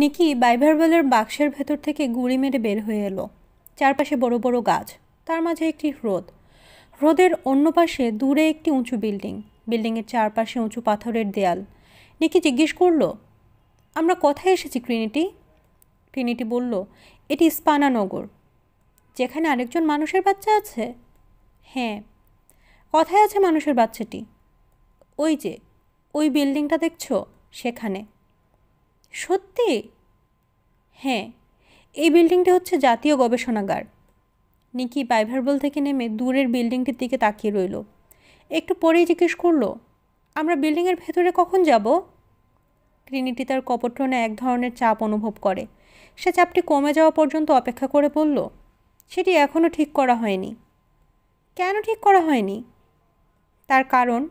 নিকি বাইভারবেলের বাক্সের ভেতর থেকে গুঁড়ি মেরে বের হয়ে এলো চারপাশে বড় বড় গাছ তার মাঝে একটি হ্রদ হ্রদের অন্য পাশে দূরে একটি উঁচু বিল্ডিং বিল্ডিংয়ের চারপাশে উঁচু পাথরের দেয়াল নিকি জিজ্ঞেস করল আমরা কোথায় এসেছি ক্রিনিটি ক্রিনিটি বলল এটি স্পানানগর যেখানে আরেকজন মানুষের বাচ্চা আছে হ্যাঁ কথায় আছে মানুষের বাচ্চাটি ওই যে ওই বিল্ডিংটা দেখছো সেখানে সত্যি হ্যাঁ এই বিল্ডিংটা হচ্ছে জাতীয় গবেষণাগার নিকি বাইভারবল থেকে নেমে দূরের বিল্ডিংটির দিকে তাকিয়ে রইল একটু পরেই জিজ্ঞেস করলো আমরা বিল্ডিংয়ের ভেতরে কখন যাব ক্রিনিটি তার কপটনে এক ধরনের চাপ অনুভব করে সে চাপটি কমে যাওয়া পর্যন্ত অপেক্ষা করে বলল সেটি এখনও ঠিক করা হয়নি কেন ঠিক করা হয়নি তার কারণ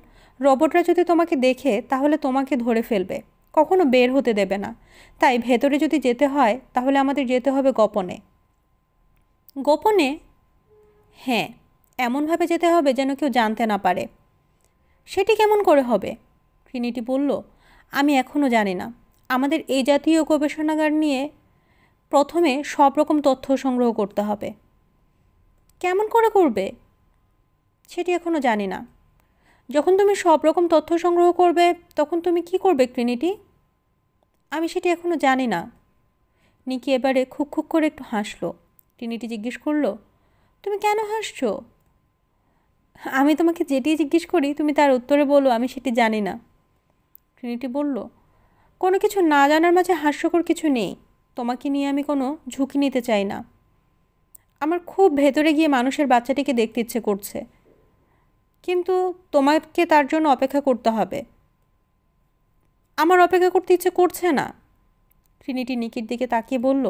রবটরা যদি তোমাকে দেখে তাহলে তোমাকে ধরে ফেলবে কখনো বের হতে দেবে না তাই ভেতরে যদি যেতে হয় তাহলে আমাদের যেতে হবে গোপনে গোপনে হ্যাঁ এমনভাবে যেতে হবে যেন কেউ জানতে না পারে সেটি কেমন করে হবে ট্রিনিটি বলল আমি এখনও জানি না আমাদের এই জাতীয় গবেষণাগার নিয়ে প্রথমে সব রকম তথ্য সংগ্রহ করতে হবে কেমন করে করবে সেটি এখনও জানি না যখন তুমি সব রকম তথ্য সংগ্রহ করবে তখন তুমি কি করবে ক্রিনিটি আমি সেটি এখনও জানি না নিকি এবারে খুক খুক করে একটু হাসলো টিনিটি জিজ্ঞেস করলো তুমি কেন হাসছো আমি তোমাকে যেটি জিজ্ঞেস করি তুমি তার উত্তরে বলো আমি সেটি জানি না ট্রিনিটি বলল কোনো কিছু না জানার মাঝে হাস্যকর কিছু নেই তোমাকে নিয়ে আমি কোনো ঝুঁকি নিতে চাই না আমার খুব ভেতরে গিয়ে মানুষের বাচ্চাটিকে দেখতে ইচ্ছে করছে কিন্তু তোমাকে তার জন্য অপেক্ষা করতে হবে আমার অপেক্ষা করতে ইচ্ছে করছে না ট্রিনিটি নিকির দিকে তাকিয়ে বলল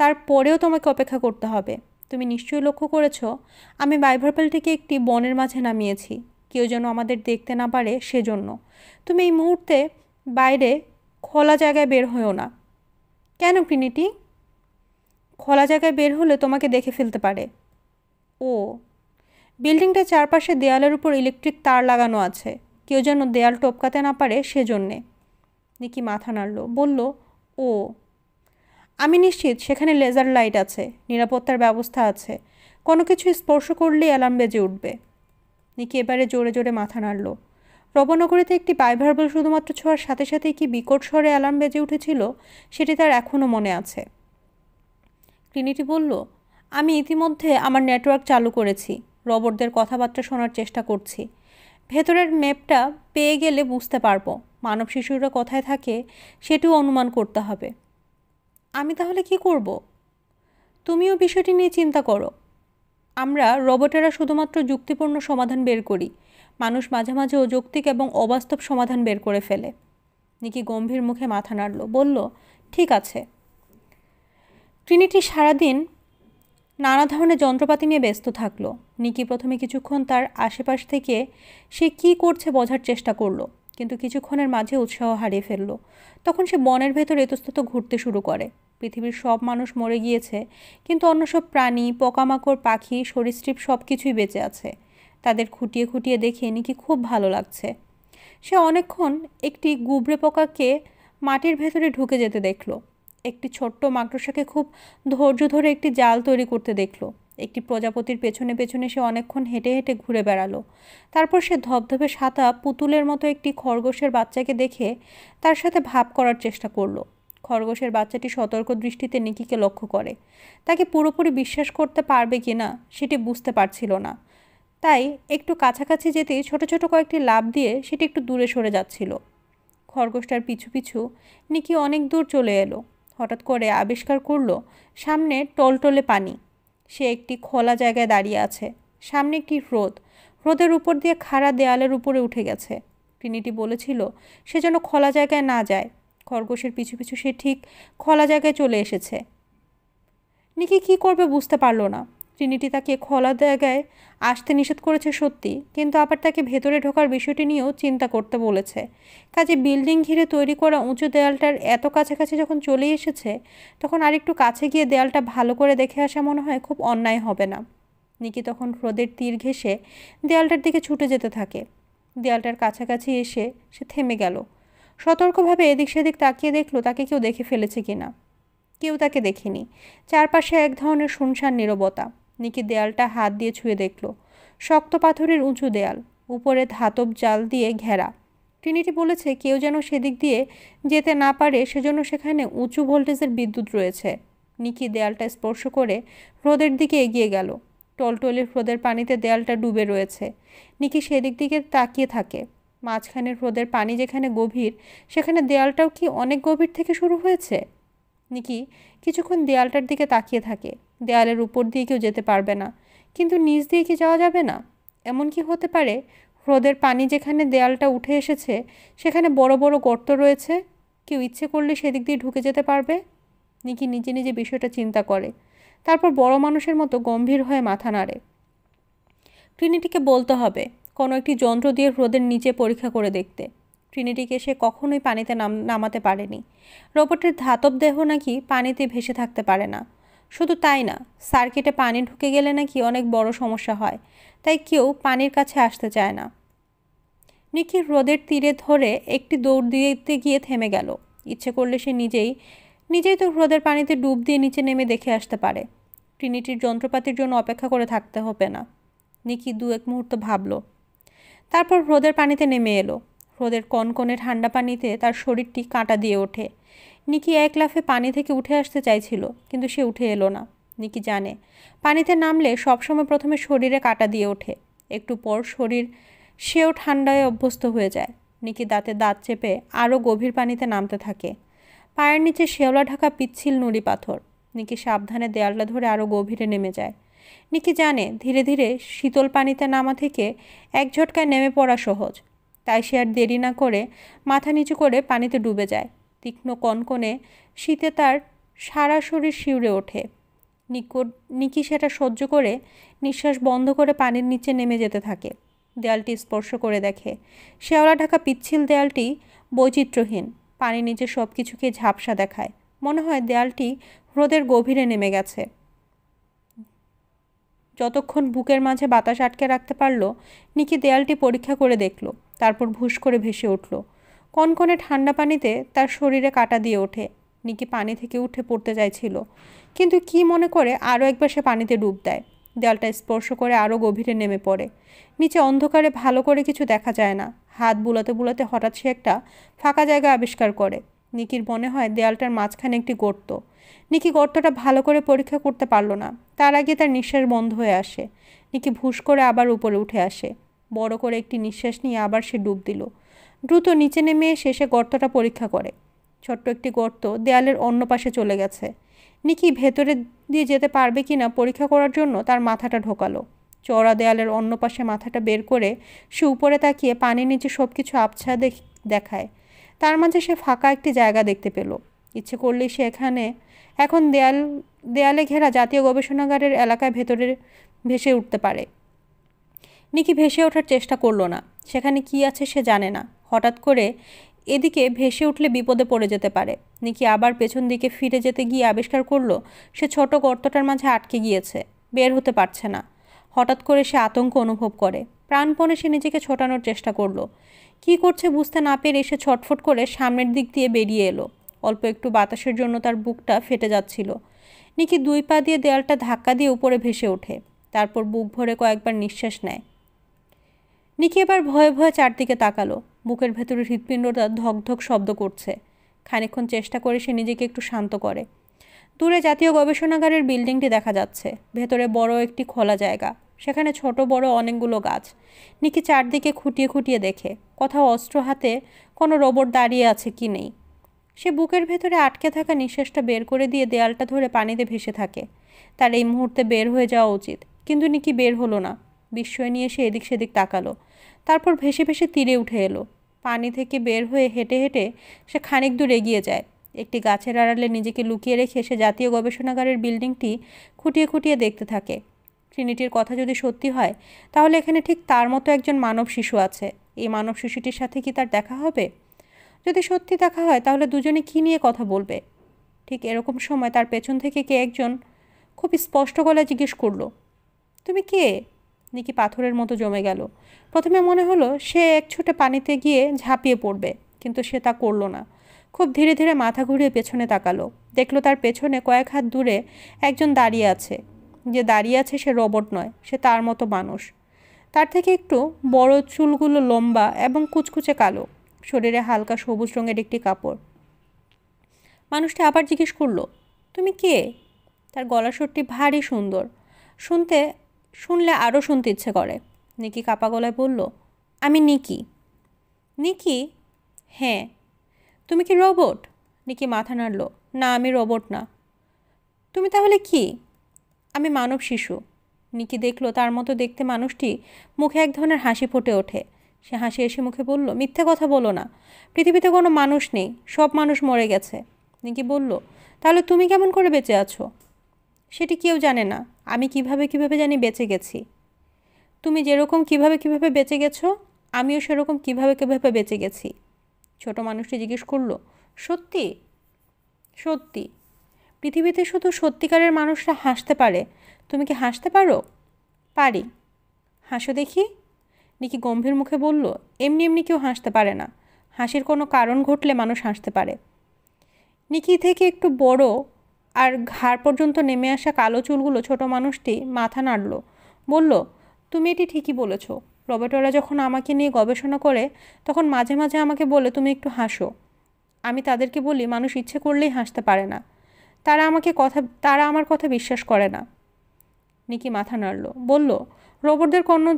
তারপরেও তোমাকে অপেক্ষা করতে হবে তুমি নিশ্চয়ই লক্ষ্য করেছ আমি বাইভারপেলটিকে একটি বনের মাঝে নামিয়েছি কেউ যেন আমাদের দেখতে না পারে সেজন্য তুমি এই মুহূর্তে বাইরে খোলা জায়গায় বের হয়েও না কেন ট্রিনিটি খোলা জায়গায় বের হলে তোমাকে দেখে ফেলতে পারে ও বিল্ডিংটার চারপাশে দেয়ালের উপর ইলেকট্রিক তার লাগানো আছে কেউ যেন দেয়াল টপকাতে না পারে সেজন্যে নিকি মাথা নাড়ল বলল ও আমি নিশ্চিত সেখানে লেজার লাইট আছে নিরাপত্তার ব্যবস্থা আছে কোনো কিছু স্পর্শ করলেই অ্যালার্ম বেজে উঠবে নিকি এবারে জোরে জোরে মাথা নাড়ল রবনগরীতে একটি বাইভার্বল শুধুমাত্র ছোঁয়ার সাথে সাথেই কি বিকট স্বরে অ্যালার্ম বেজে উঠেছিল সেটি তার এখনও মনে আছে ক্লিনিটি বলল আমি ইতিমধ্যে আমার নেটওয়ার্ক চালু করেছি রবটদের কথাবার্তা শোনার চেষ্টা করছি ভেতরের ম্যাপটা পেয়ে গেলে বুঝতে পারবো মানব শিশুরা কোথায় থাকে সেটিও অনুমান করতে হবে আমি তাহলে কি করব তুমিও বিষয়টি নিয়ে চিন্তা করো আমরা রবটেরা শুধুমাত্র যুক্তিপূর্ণ সমাধান বের করি মানুষ মাঝে মাঝে অযৌক্তিক এবং অবাস্তব সমাধান বের করে ফেলে নিকি গম্ভীর মুখে মাথা নাড়ল বলল ঠিক আছে ট্রিনিটি সারাদিন নানা ধরনের যন্ত্রপাতি নিয়ে ব্যস্ত থাকলো নিকি প্রথমে কিছুক্ষণ তার আশেপাশ থেকে সে কি করছে বোঝার চেষ্টা করলো কিন্তু কিছুক্ষণের মাঝে উৎসাহ হারিয়ে ফেলল তখন সে বনের ভেতর এতস্তত ঘুরতে শুরু করে পৃথিবীর সব মানুষ মরে গিয়েছে কিন্তু অন্য সব প্রাণী পোকামাকড় পাখি সরীসৃপ সব কিছুই বেঁচে আছে তাদের খুঁটিয়ে খুঁটিয়ে দেখে নাকি খুব ভালো লাগছে সে অনেকক্ষণ একটি গুবরে পোকাকে মাটির ভেতরে ঢুকে যেতে দেখলো একটি ছোট্ট মাকড়সাকে খুব ধৈর্য ধরে একটি জাল তৈরি করতে দেখলো একটি প্রজাপতির পেছনে পেছনে সে অনেকক্ষণ হেঁটে হেঁটে ঘুরে বেড়ালো তারপর সে ধবধবে সাতা পুতুলের মতো একটি খরগোশের বাচ্চাকে দেখে তার সাথে ভাব করার চেষ্টা করলো খরগোশের বাচ্চাটি সতর্ক দৃষ্টিতে নিকিকে লক্ষ্য করে তাকে পুরোপুরি বিশ্বাস করতে পারবে কি না সেটি বুঝতে পারছিল না তাই একটু কাছাকাছি যেতেই ছোট ছোট কয়েকটি লাভ দিয়ে সেটি একটু দূরে সরে যাচ্ছিল খরগোশটার পিছু পিছু নিকি অনেক দূর চলে এলো হঠাৎ করে আবিষ্কার করলো সামনে টলটলে পানি সে একটি খোলা জায়গায় দাঁড়িয়ে আছে সামনে একটি হ্রদ হ্রদের উপর দিয়ে খাড়া দেয়ালের উপরে উঠে গেছে ট্রিনিটি বলেছিল সে যেন খোলা জায়গায় না যায় খরগোশের পিছু পিছু সে ঠিক খোলা জায়গায় চলে এসেছে নিকি কি করবে বুঝতে পারল না ট্রিনিটি তাকে খোলা জায়গায় আসতে নিষেধ করেছে সত্যি কিন্তু আবার তাকে ভেতরে ঢোকার বিষয়টি নিয়েও চিন্তা করতে বলেছে কাজে বিল্ডিং ঘিরে তৈরি করা উঁচু দেয়ালটার এত কাছাকাছি যখন চলে এসেছে তখন আরেকটু কাছে গিয়ে দেয়ালটা ভালো করে দেখে আসা মনে হয় খুব অন্যায় হবে না নিকি তখন হ্রদের তীর ঘেঁষে দেয়ালটার দিকে ছুটে যেতে থাকে দেয়ালটার কাছাকাছি এসে সে থেমে গেল সতর্কভাবে এদিক সেদিক তাকিয়ে দেখলো তাকে কেউ দেখে ফেলেছে কিনা কেউ তাকে দেখেনি চারপাশে এক ধরনের শুনশান নিরবতা নিকি দেয়ালটা হাত দিয়ে ছুঁয়ে দেখল শক্ত পাথরের উঁচু দেয়াল উপরে ধাতব জাল দিয়ে ঘেরা ট্রিনিটি বলেছে কেউ যেন সেদিক দিয়ে যেতে না পারে সেজন্য সেখানে উঁচু ভোল্টেজের বিদ্যুৎ রয়েছে নিকি দেয়ালটা স্পর্শ করে হ্রদের দিকে এগিয়ে গেল টলটলে হ্রদের পানিতে দেয়ালটা ডুবে রয়েছে নিকি সেদিক দিকে তাকিয়ে থাকে মাঝখানের হ্রদের পানি যেখানে গভীর সেখানে দেয়ালটাও কি অনেক গভীর থেকে শুরু হয়েছে নিকি কিছুক্ষণ দেয়ালটার দিকে তাকিয়ে থাকে দেয়ালের উপর দিয়ে কেউ যেতে পারবে না কিন্তু নিচ দিয়ে কি যাওয়া যাবে না এমন কি হতে পারে হ্রদের পানি যেখানে দেয়ালটা উঠে এসেছে সেখানে বড় বড় গর্ত রয়েছে কেউ ইচ্ছে করলে সেদিক দিয়ে ঢুকে যেতে পারবে নিকি নিজে নিজে বিষয়টা চিন্তা করে তারপর বড় মানুষের মতো গম্ভীর হয়ে মাথা নাড়ে ট্রিনিটিকে বলতে হবে কোনো একটি যন্ত্র দিয়ে হ্রদের নিচে পরীক্ষা করে দেখতে ট্রিনিটিকে সে কখনোই পানিতে নাম নামাতে পারেনি রোবটের ধাতব দেহ নাকি পানিতে ভেসে থাকতে পারে না শুধু তাই না সার্কিটে পানি ঢুকে গেলে নাকি অনেক বড় সমস্যা হয় তাই কেউ পানির কাছে আসতে চায় না নিকি হ্রদের তীরে ধরে একটি দৌড় দিতে গিয়ে থেমে গেল ইচ্ছে করলে সে নিজেই নিজেই তো হ্রদের পানিতে ডুব দিয়ে নিচে নেমে দেখে আসতে পারে ট্রিনিটির যন্ত্রপাতির জন্য অপেক্ষা করে থাকতে হবে না নিকি দু এক মুহূর্ত ভাবল তারপর হ্রদের পানিতে নেমে এলো রোদের কনকনে ঠান্ডা পানিতে তার শরীরটি কাঁটা দিয়ে ওঠে নিকি এক লাফে পানি থেকে উঠে আসতে চাইছিল কিন্তু সে উঠে এলো না নিকি জানে পানিতে নামলে সবসময় প্রথমে শরীরে কাঁটা দিয়ে ওঠে একটু পর শরীর সেও ঠান্ডায় অভ্যস্ত হয়ে যায় নিকি দাঁতে দাঁত চেপে আরও গভীর পানিতে নামতে থাকে পায়ের নিচে শেওলা ঢাকা পিচ্ছিল নুড়ি পাথর নিকি সাবধানে দেয়ালটা ধরে আরও গভীরে নেমে যায় নিকি জানে ধীরে ধীরে শীতল পানিতে নামা থেকে এক ঝটকায় নেমে পড়া সহজ তাই সে আর দেরি না করে মাথা নিচু করে পানিতে ডুবে যায় তীক্ষ্ণ কনকনে শীতে তার সারা শরীর শিউরে ওঠে নিকট নিকি সেটা সহ্য করে নিঃশ্বাস বন্ধ করে পানির নিচে নেমে যেতে থাকে দেয়ালটি স্পর্শ করে দেখে শেওলা ঢাকা পিচ্ছিল দেয়ালটি বৈচিত্র্যহীন পানির নিচে সব কিছুকে ঝাপসা দেখায় মনে হয় দেয়ালটি হ্রদের গভীরে নেমে গেছে যতক্ষণ বুকের মাঝে বাতাস আটকে রাখতে পারল নিকি দেয়ালটি পরীক্ষা করে দেখলো তারপর ভুস করে ভেসে উঠল কনকনে ঠান্ডা পানিতে তার শরীরে কাটা দিয়ে ওঠে নিকি পানি থেকে উঠে পড়তে চাইছিল কিন্তু কি মনে করে আরও একবার সে পানিতে ডুব দেয় দেয়ালটা স্পর্শ করে আরও গভীরে নেমে পড়ে নিচে অন্ধকারে ভালো করে কিছু দেখা যায় না হাত বুলাতে বুলাতে হঠাৎ সে একটা ফাঁকা জায়গা আবিষ্কার করে নিকির মনে হয় দেয়ালটার মাঝখানে একটি গর্ত নিকি গর্তটা ভালো করে পরীক্ষা করতে পারল না তার আগে তার নিঃশ্বাস বন্ধ হয়ে আসে নিকি ভুস করে আবার উপরে উঠে আসে বড় করে একটি নিঃশ্বাস নিয়ে আবার সে ডুব দিল দ্রুত নিচে নেমে শেষে গর্তটা পরীক্ষা করে ছোট্ট একটি গর্ত দেয়ালের অন্য পাশে চলে গেছে নিকি ভেতরে দিয়ে যেতে পারবে কি না পরীক্ষা করার জন্য তার মাথাটা ঢোকালো চওড়া দেয়ালের অন্য পাশে মাথাটা বের করে সে উপরে তাকিয়ে পানির নিচে সব কিছু আবছা দেখায় তার মাঝে সে ফাঁকা একটি জায়গা দেখতে পেল ইচ্ছে করলেই সে এখানে এখন দেয়াল দেয়ালে ঘেরা জাতীয় গবেষণাগারের এলাকায় ভেতরে ভেসে উঠতে পারে নিকি ভেসে ওঠার চেষ্টা করলো না সেখানে কি আছে সে জানে না হঠাৎ করে এদিকে ভেসে উঠলে বিপদে পড়ে যেতে পারে নিকি আবার পেছন দিকে ফিরে যেতে গিয়ে আবিষ্কার করলো সে ছোট গর্তটার মাঝে আটকে গিয়েছে বের হতে পারছে না হঠাৎ করে সে আতঙ্ক অনুভব করে প্রাণপণে সে নিজেকে ছোটানোর চেষ্টা করলো কি করছে বুঝতে না পেরে সে ছটফট করে সামনের দিক দিয়ে বেরিয়ে এলো অল্প একটু বাতাসের জন্য তার বুকটা ফেটে যাচ্ছিল নিকি দুই পা দিয়ে দেয়ালটা ধাক্কা দিয়ে উপরে ভেসে ওঠে তারপর বুক ভরে কয়েকবার নিঃশ্বাস নেয় নিকি এবার ভয়ে ভয়ে চারদিকে তাকালো বুকের ভেতরে হৃৎপিণ্ডটা ধকধক শব্দ করছে খানিক্ষণ চেষ্টা করে সে নিজেকে একটু শান্ত করে দূরে জাতীয় গবেষণাগারের বিল্ডিংটি দেখা যাচ্ছে ভেতরে বড় একটি খোলা জায়গা সেখানে ছোট বড় অনেকগুলো গাছ নিকি চারদিকে খুঁটিয়ে খুঁটিয়ে দেখে কোথাও অস্ত্র হাতে কোনো রোবট দাঁড়িয়ে আছে কি নেই সে বুকের ভেতরে আটকে থাকা নিঃশ্বাসটা বের করে দিয়ে দেয়ালটা ধরে পানিতে ভেসে থাকে তার এই মুহূর্তে বের হয়ে যাওয়া উচিত কিন্তু নিকি বের হলো না বিস্ময় নিয়ে সে এদিক সেদিক তাকালো তারপর ভেসে ভেসে তীরে উঠে এলো পানি থেকে বের হয়ে হেঁটে হেঁটে সে খানিক দূর এগিয়ে যায় একটি গাছের আড়ালে নিজেকে লুকিয়ে রেখে সে জাতীয় গবেষণাগারের বিল্ডিংটি খুঁটিয়ে খুঁটিয়ে দেখতে থাকে ট্রিনিটির কথা যদি সত্যি হয় তাহলে এখানে ঠিক তার মতো একজন মানব শিশু আছে এই মানব শিশুটির সাথে কি তার দেখা হবে যদি সত্যি দেখা হয় তাহলে দুজনে কী নিয়ে কথা বলবে ঠিক এরকম সময় তার পেছন থেকে কে একজন খুব স্পষ্ট গলায় জিজ্ঞেস করলো তুমি কে নিকি পাথরের মতো জমে গেল প্রথমে মনে হলো সে এক ছোটে পানিতে গিয়ে ঝাঁপিয়ে পড়বে কিন্তু সে তা করল না খুব ধীরে ধীরে মাথা ঘুরিয়ে পেছনে তাকালো দেখলো তার পেছনে কয়েক হাত দূরে একজন দাঁড়িয়ে আছে যে দাঁড়িয়ে আছে সে রোবট নয় সে তার মতো মানুষ তার থেকে একটু বড় চুলগুলো লম্বা এবং কুচকুচে কালো শরীরে হালকা সবুজ রঙের একটি কাপড় মানুষটি আবার জিজ্ঞেস করলো তুমি কে তার গলা সুরটি ভারী সুন্দর শুনতে শুনলে আরও শুনতে ইচ্ছে করে নিকি কাপা গলায় বলল আমি নিকি নিকি হ্যাঁ তুমি কি রোবট নিকি মাথা নাড়ল না আমি রোবট না তুমি তাহলে কি আমি মানব শিশু নিকি দেখল তার মতো দেখতে মানুষটি মুখে এক ধরনের হাসি ফুটে ওঠে সে হাসি এসে মুখে বলল মিথ্যে কথা বলো না পৃথিবীতে কোনো মানুষ নেই সব মানুষ মরে গেছে নিকি বলল তাহলে তুমি কেমন করে বেঁচে আছো সেটি কেউ জানে না আমি কিভাবে কিভাবে জানি বেঁচে গেছি তুমি যেরকম কিভাবে কিভাবে বেঁচে গেছো আমিও সেরকম কিভাবে কিভাবে বেঁচে গেছি ছোট মানুষটি জিজ্ঞেস করলো সত্যি সত্যি পৃথিবীতে শুধু সত্যিকারের মানুষরা হাসতে পারে তুমি কি হাসতে পারো পারি হাসো দেখি নিকি গম্ভীর মুখে বলল এমনি এমনি কেউ হাসতে পারে না হাসির কোনো কারণ ঘটলে মানুষ হাসতে পারে নিকি থেকে একটু বড় আর ঘাড় পর্যন্ত নেমে আসা কালো চুলগুলো ছোট মানুষটি মাথা নাড়ল বলল তুমি এটি ঠিকই বলেছ রবার্টোরা যখন আমাকে নিয়ে গবেষণা করে তখন মাঝে মাঝে আমাকে বলে তুমি একটু হাসো আমি তাদেরকে বলি মানুষ ইচ্ছে করলেই হাসতে পারে না তারা আমাকে কথা তারা আমার কথা বিশ্বাস করে না নিকি মাথা নাড়ল বলল রোবটদের কোনো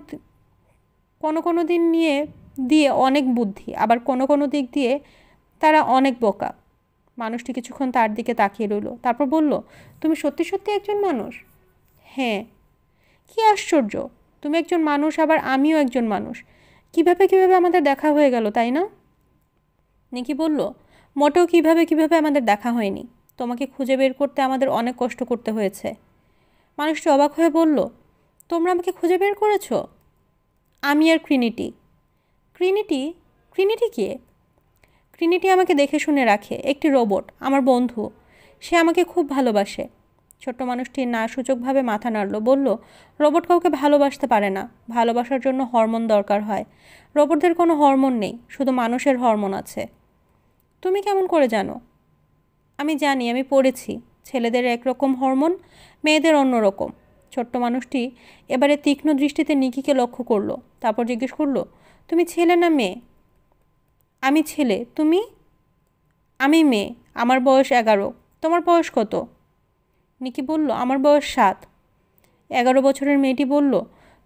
কোনো কোনো দিন নিয়ে দিয়ে অনেক বুদ্ধি আবার কোনো কোনো দিক দিয়ে তারা অনেক বোকা মানুষটি কিছুক্ষণ তার দিকে তাকিয়ে রইল তারপর বলল তুমি সত্যি সত্যি একজন মানুষ হ্যাঁ কি আশ্চর্য তুমি একজন মানুষ আবার আমিও একজন মানুষ কিভাবে কিভাবে আমাদের দেখা হয়ে গেল তাই না নিকি বলল মোটেও কিভাবে কিভাবে আমাদের দেখা হয়নি তোমাকে খুঁজে বের করতে আমাদের অনেক কষ্ট করতে হয়েছে মানুষটি অবাক হয়ে বলল তোমরা আমাকে খুঁজে বের করেছো আমি আর ক্রিনিটি ক্রিনিটি ক্রিনিটি কে ট্রিনিটি আমাকে দেখে শুনে রাখে একটি রোবট আমার বন্ধু সে আমাকে খুব ভালোবাসে ছোট্ট মানুষটি না সূচকভাবে মাথা নাড়ল বলল রোবট কাউকে ভালোবাসতে পারে না ভালোবাসার জন্য হরমোন দরকার হয় রোবটদের কোনো হরমোন নেই শুধু মানুষের হরমোন আছে তুমি কেমন করে জানো আমি জানি আমি পড়েছি ছেলেদের একরকম হরমোন মেয়েদের অন্যরকম ছোট্ট মানুষটি এবারে তীক্ষ্ণ দৃষ্টিতে নিকিকে লক্ষ্য করলো তারপর জিজ্ঞেস করলো তুমি ছেলে না মেয়ে আমি ছেলে তুমি আমি মেয়ে আমার বয়স এগারো তোমার বয়স কত নিকি বলল আমার বয়স সাত এগারো বছরের মেয়েটি বলল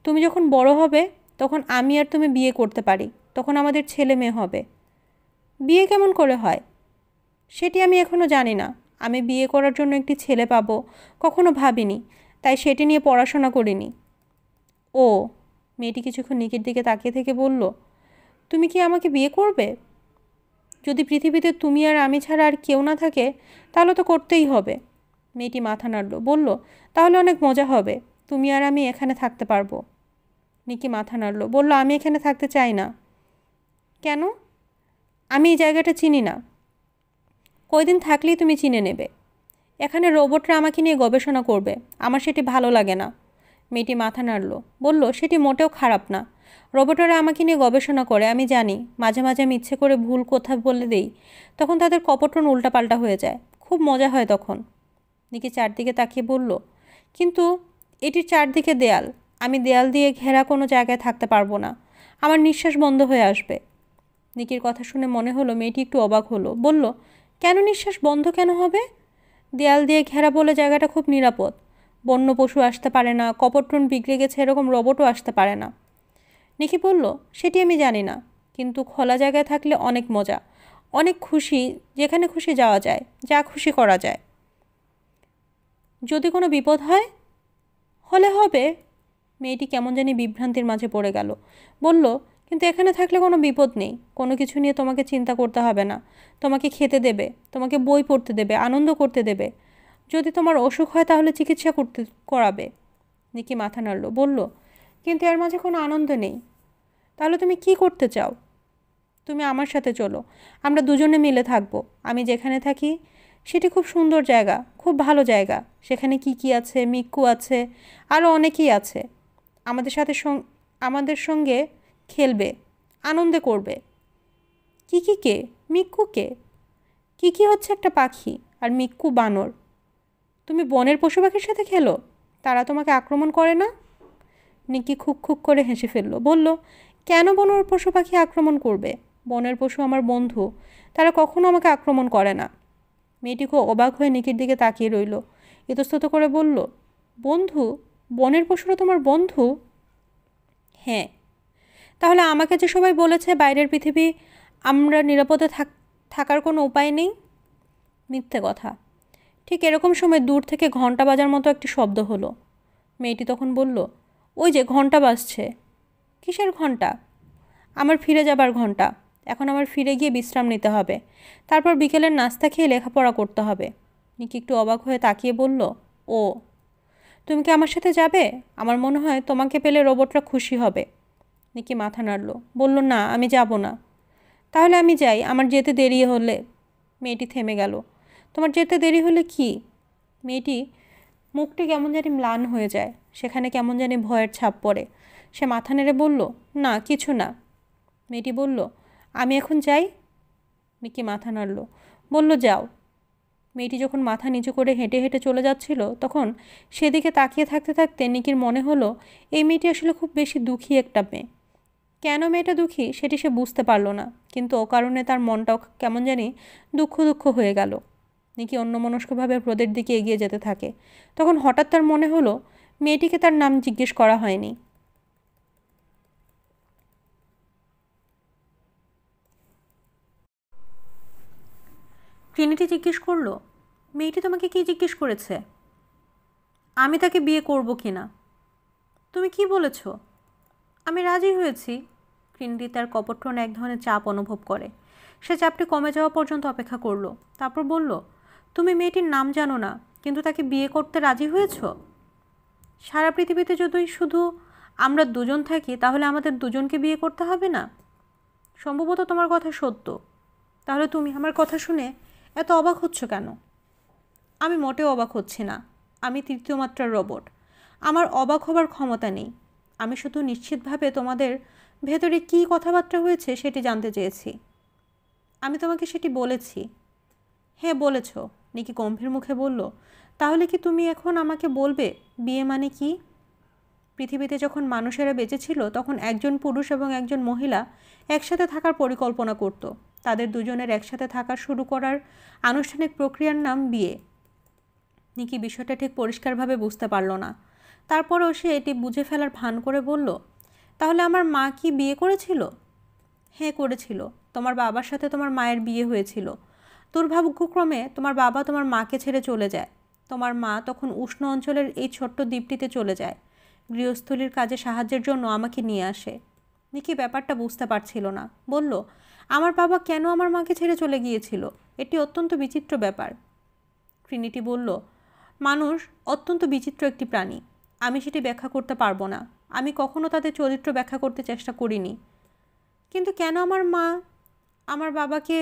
তুমি যখন বড় হবে তখন আমি আর তুমি বিয়ে করতে পারি তখন আমাদের ছেলে মেয়ে হবে বিয়ে কেমন করে হয় সেটি আমি এখনও জানি না আমি বিয়ে করার জন্য একটি ছেলে পাবো কখনো ভাবিনি তাই সেটি নিয়ে পড়াশোনা করিনি ও মেয়েটি কিছুক্ষণ নিকির দিকে তাকিয়ে থেকে বলল তুমি কি আমাকে বিয়ে করবে যদি পৃথিবীতে তুমি আর আমি ছাড়া আর কেউ না থাকে তাহলে তো করতেই হবে মেয়েটি মাথা নাড়ল বলল তাহলে অনেক মজা হবে তুমি আর আমি এখানে থাকতে পারবো নিকি মাথা নাড়ল বলল আমি এখানে থাকতে চাই না কেন আমি এই জায়গাটা চিনি না কয়দিন থাকলেই তুমি চিনে নেবে এখানে রোবটরা আমাকে নিয়ে গবেষণা করবে আমার সেটি ভালো লাগে না মেয়েটি মাথা নাড়ল বলল সেটি মোটেও খারাপ না রোবটরা আমাকে নিয়ে গবেষণা করে আমি জানি মাঝে মাঝে আমি ইচ্ছে করে ভুল কথা বলে দেই তখন তাদের কপটন উল্টাপাল্টা হয়ে যায় খুব মজা হয় তখন নিকি চারদিকে তাকিয়ে বলল কিন্তু এটি চারদিকে দেয়াল আমি দেয়াল দিয়ে ঘেরা কোনো জায়গায় থাকতে পারবো না আমার নিঃশ্বাস বন্ধ হয়ে আসবে নিকির কথা শুনে মনে হলো মেয়েটি একটু অবাক হলো বলল কেন নিঃশ্বাস বন্ধ কেন হবে দেয়াল দিয়ে ঘেরা বলে জায়গাটা খুব নিরাপদ বন্য পশু আসতে পারে না কপট্রন বিগড়ে গেছে এরকম রোবটও আসতে পারে না নিখি বলল সেটি আমি জানি না কিন্তু খোলা জায়গায় থাকলে অনেক মজা অনেক খুশি যেখানে খুশি যাওয়া যায় যা খুশি করা যায় যদি কোনো বিপদ হয় হলে হবে মেয়েটি কেমন জানি বিভ্রান্তির মাঝে পড়ে গেল বলল কিন্তু এখানে থাকলে কোনো বিপদ নেই কোনো কিছু নিয়ে তোমাকে চিন্তা করতে হবে না তোমাকে খেতে দেবে তোমাকে বই পড়তে দেবে আনন্দ করতে দেবে যদি তোমার অসুখ হয় তাহলে চিকিৎসা করতে করাবে নিকি মাথা নাড়ল বলল কিন্তু এর মাঝে কোনো আনন্দ নেই তাহলে তুমি কি করতে চাও তুমি আমার সাথে চলো আমরা দুজনে মিলে থাকবো আমি যেখানে থাকি সেটি খুব সুন্দর জায়গা খুব ভালো জায়গা সেখানে কি কি আছে মিক্কু আছে আরও অনেকেই আছে আমাদের সাথে আমাদের সঙ্গে খেলবে আনন্দে করবে কি কি কে মিক্কু কে কি কি হচ্ছে একটা পাখি আর মিক্কু বানর তুমি বনের পশু পাখির সাথে খেলো তারা তোমাকে আক্রমণ করে না নিকি খুক খুক করে হেসে ফেলল বলল কেন বনের পশু পাখি আক্রমণ করবে বনের পশু আমার বন্ধু তারা কখনো আমাকে আক্রমণ করে না মেয়েটি খুব অবাক হয়ে নিকির দিকে তাকিয়ে রইল ইতস্তত করে বলল বন্ধু বনের পশুরা তোমার বন্ধু হ্যাঁ তাহলে আমাকে যে সবাই বলেছে বাইরের পৃথিবী আমরা নিরাপদে থাকার কোনো উপায় নেই মিথ্যে কথা ঠিক এরকম সময় দূর থেকে ঘন্টা বাজার মতো একটি শব্দ হলো মেয়েটি তখন বলল ওই যে ঘন্টা বাজছে কিসের ঘন্টা আমার ফিরে যাবার ঘন্টা এখন আমার ফিরে গিয়ে বিশ্রাম নিতে হবে তারপর বিকেলের নাস্তা খেয়ে লেখাপড়া করতে হবে নিকি একটু অবাক হয়ে তাকিয়ে বলল ও তুমি কি আমার সাথে যাবে আমার মনে হয় তোমাকে পেলে রোবটরা খুশি হবে নিকি মাথা নাড়ল বলল না আমি যাব না তাহলে আমি যাই আমার যেতে দেরি হলে মেয়েটি থেমে গেল তোমার যেতে দেরি হলে কি মেয়েটি মুখটি কেমন জানি ম্লান হয়ে যায় সেখানে কেমন জানি ভয়ের ছাপ পড়ে সে মাথা নেড়ে বলল না কিছু না মেয়েটি বলল আমি এখন যাই মিকি মাথা নাড়ল বলল যাও মেয়েটি যখন মাথা নিচু করে হেঁটে হেঁটে চলে যাচ্ছিল তখন সেদিকে তাকিয়ে থাকতে থাকতে নিকির মনে হলো এই মেয়েটি আসলে খুব বেশি দুঃখী একটা মেয়ে কেন মেয়েটা দুঃখী সেটি সে বুঝতে পারল না কিন্তু ও কারণে তার মনটাও কেমন জানি দুঃখ দুঃখ হয়ে গেল নাকি অন্যমনস্কভাবে হ্রদের দিকে এগিয়ে যেতে থাকে তখন হঠাৎ তার মনে হলো মেয়েটিকে তার নাম জিজ্ঞেস করা হয়নি ট্রিনিটি জিজ্ঞেস করলো মেয়েটি তোমাকে কি জিজ্ঞেস করেছে আমি তাকে বিয়ে করব কি না তুমি কি বলেছ আমি রাজি হয়েছি ট্রিনিটি তার কপট্রণে এক ধরনের চাপ অনুভব করে সে চাপটি কমে যাওয়া পর্যন্ত অপেক্ষা করলো তারপর বলল তুমি মেয়েটির নাম জানো না কিন্তু তাকে বিয়ে করতে রাজি হয়েছ সারা পৃথিবীতে যদি শুধু আমরা দুজন থাকি তাহলে আমাদের দুজনকে বিয়ে করতে হবে না সম্ভবত তোমার কথা সত্য তাহলে তুমি আমার কথা শুনে এত অবাক হচ্ছ কেন আমি মোটেও অবাক হচ্ছি না আমি তৃতীয় মাত্রার রোবট আমার অবাক হবার ক্ষমতা নেই আমি শুধু নিশ্চিতভাবে তোমাদের ভেতরে কী কথাবার্তা হয়েছে সেটি জানতে চেয়েছি আমি তোমাকে সেটি বলেছি হ্যাঁ বলেছো নিকি গম্ভীর মুখে বলল তাহলে কি তুমি এখন আমাকে বলবে বিয়ে মানে কি পৃথিবীতে যখন মানুষেরা বেঁচে ছিল তখন একজন পুরুষ এবং একজন মহিলা একসাথে থাকার পরিকল্পনা করত তাদের দুজনের একসাথে থাকা শুরু করার আনুষ্ঠানিক প্রক্রিয়ার নাম বিয়ে নিকি বিষয়টা ঠিক পরিষ্কারভাবে বুঝতে পারল না তারপরেও সে এটি বুঝে ফেলার ভান করে বলল তাহলে আমার মা কি বিয়ে করেছিল হ্যাঁ করেছিল তোমার বাবার সাথে তোমার মায়ের বিয়ে হয়েছিল দুর্ভাগ্যক্রমে তোমার বাবা তোমার মাকে ছেড়ে চলে যায় তোমার মা তখন উষ্ণ অঞ্চলের এই ছোট্ট দ্বীপটিতে চলে যায় গৃহস্থলীর কাজে সাহায্যের জন্য আমাকে নিয়ে আসে নিকি ব্যাপারটা বুঝতে পারছিল না বলল আমার বাবা কেন আমার মাকে ছেড়ে চলে গিয়েছিল এটি অত্যন্ত বিচিত্র ব্যাপার ট্রিনিটি বলল মানুষ অত্যন্ত বিচিত্র একটি প্রাণী আমি সেটি ব্যাখ্যা করতে পারবো না আমি কখনো তাদের চরিত্র ব্যাখ্যা করতে চেষ্টা করিনি কিন্তু কেন আমার মা আমার বাবাকে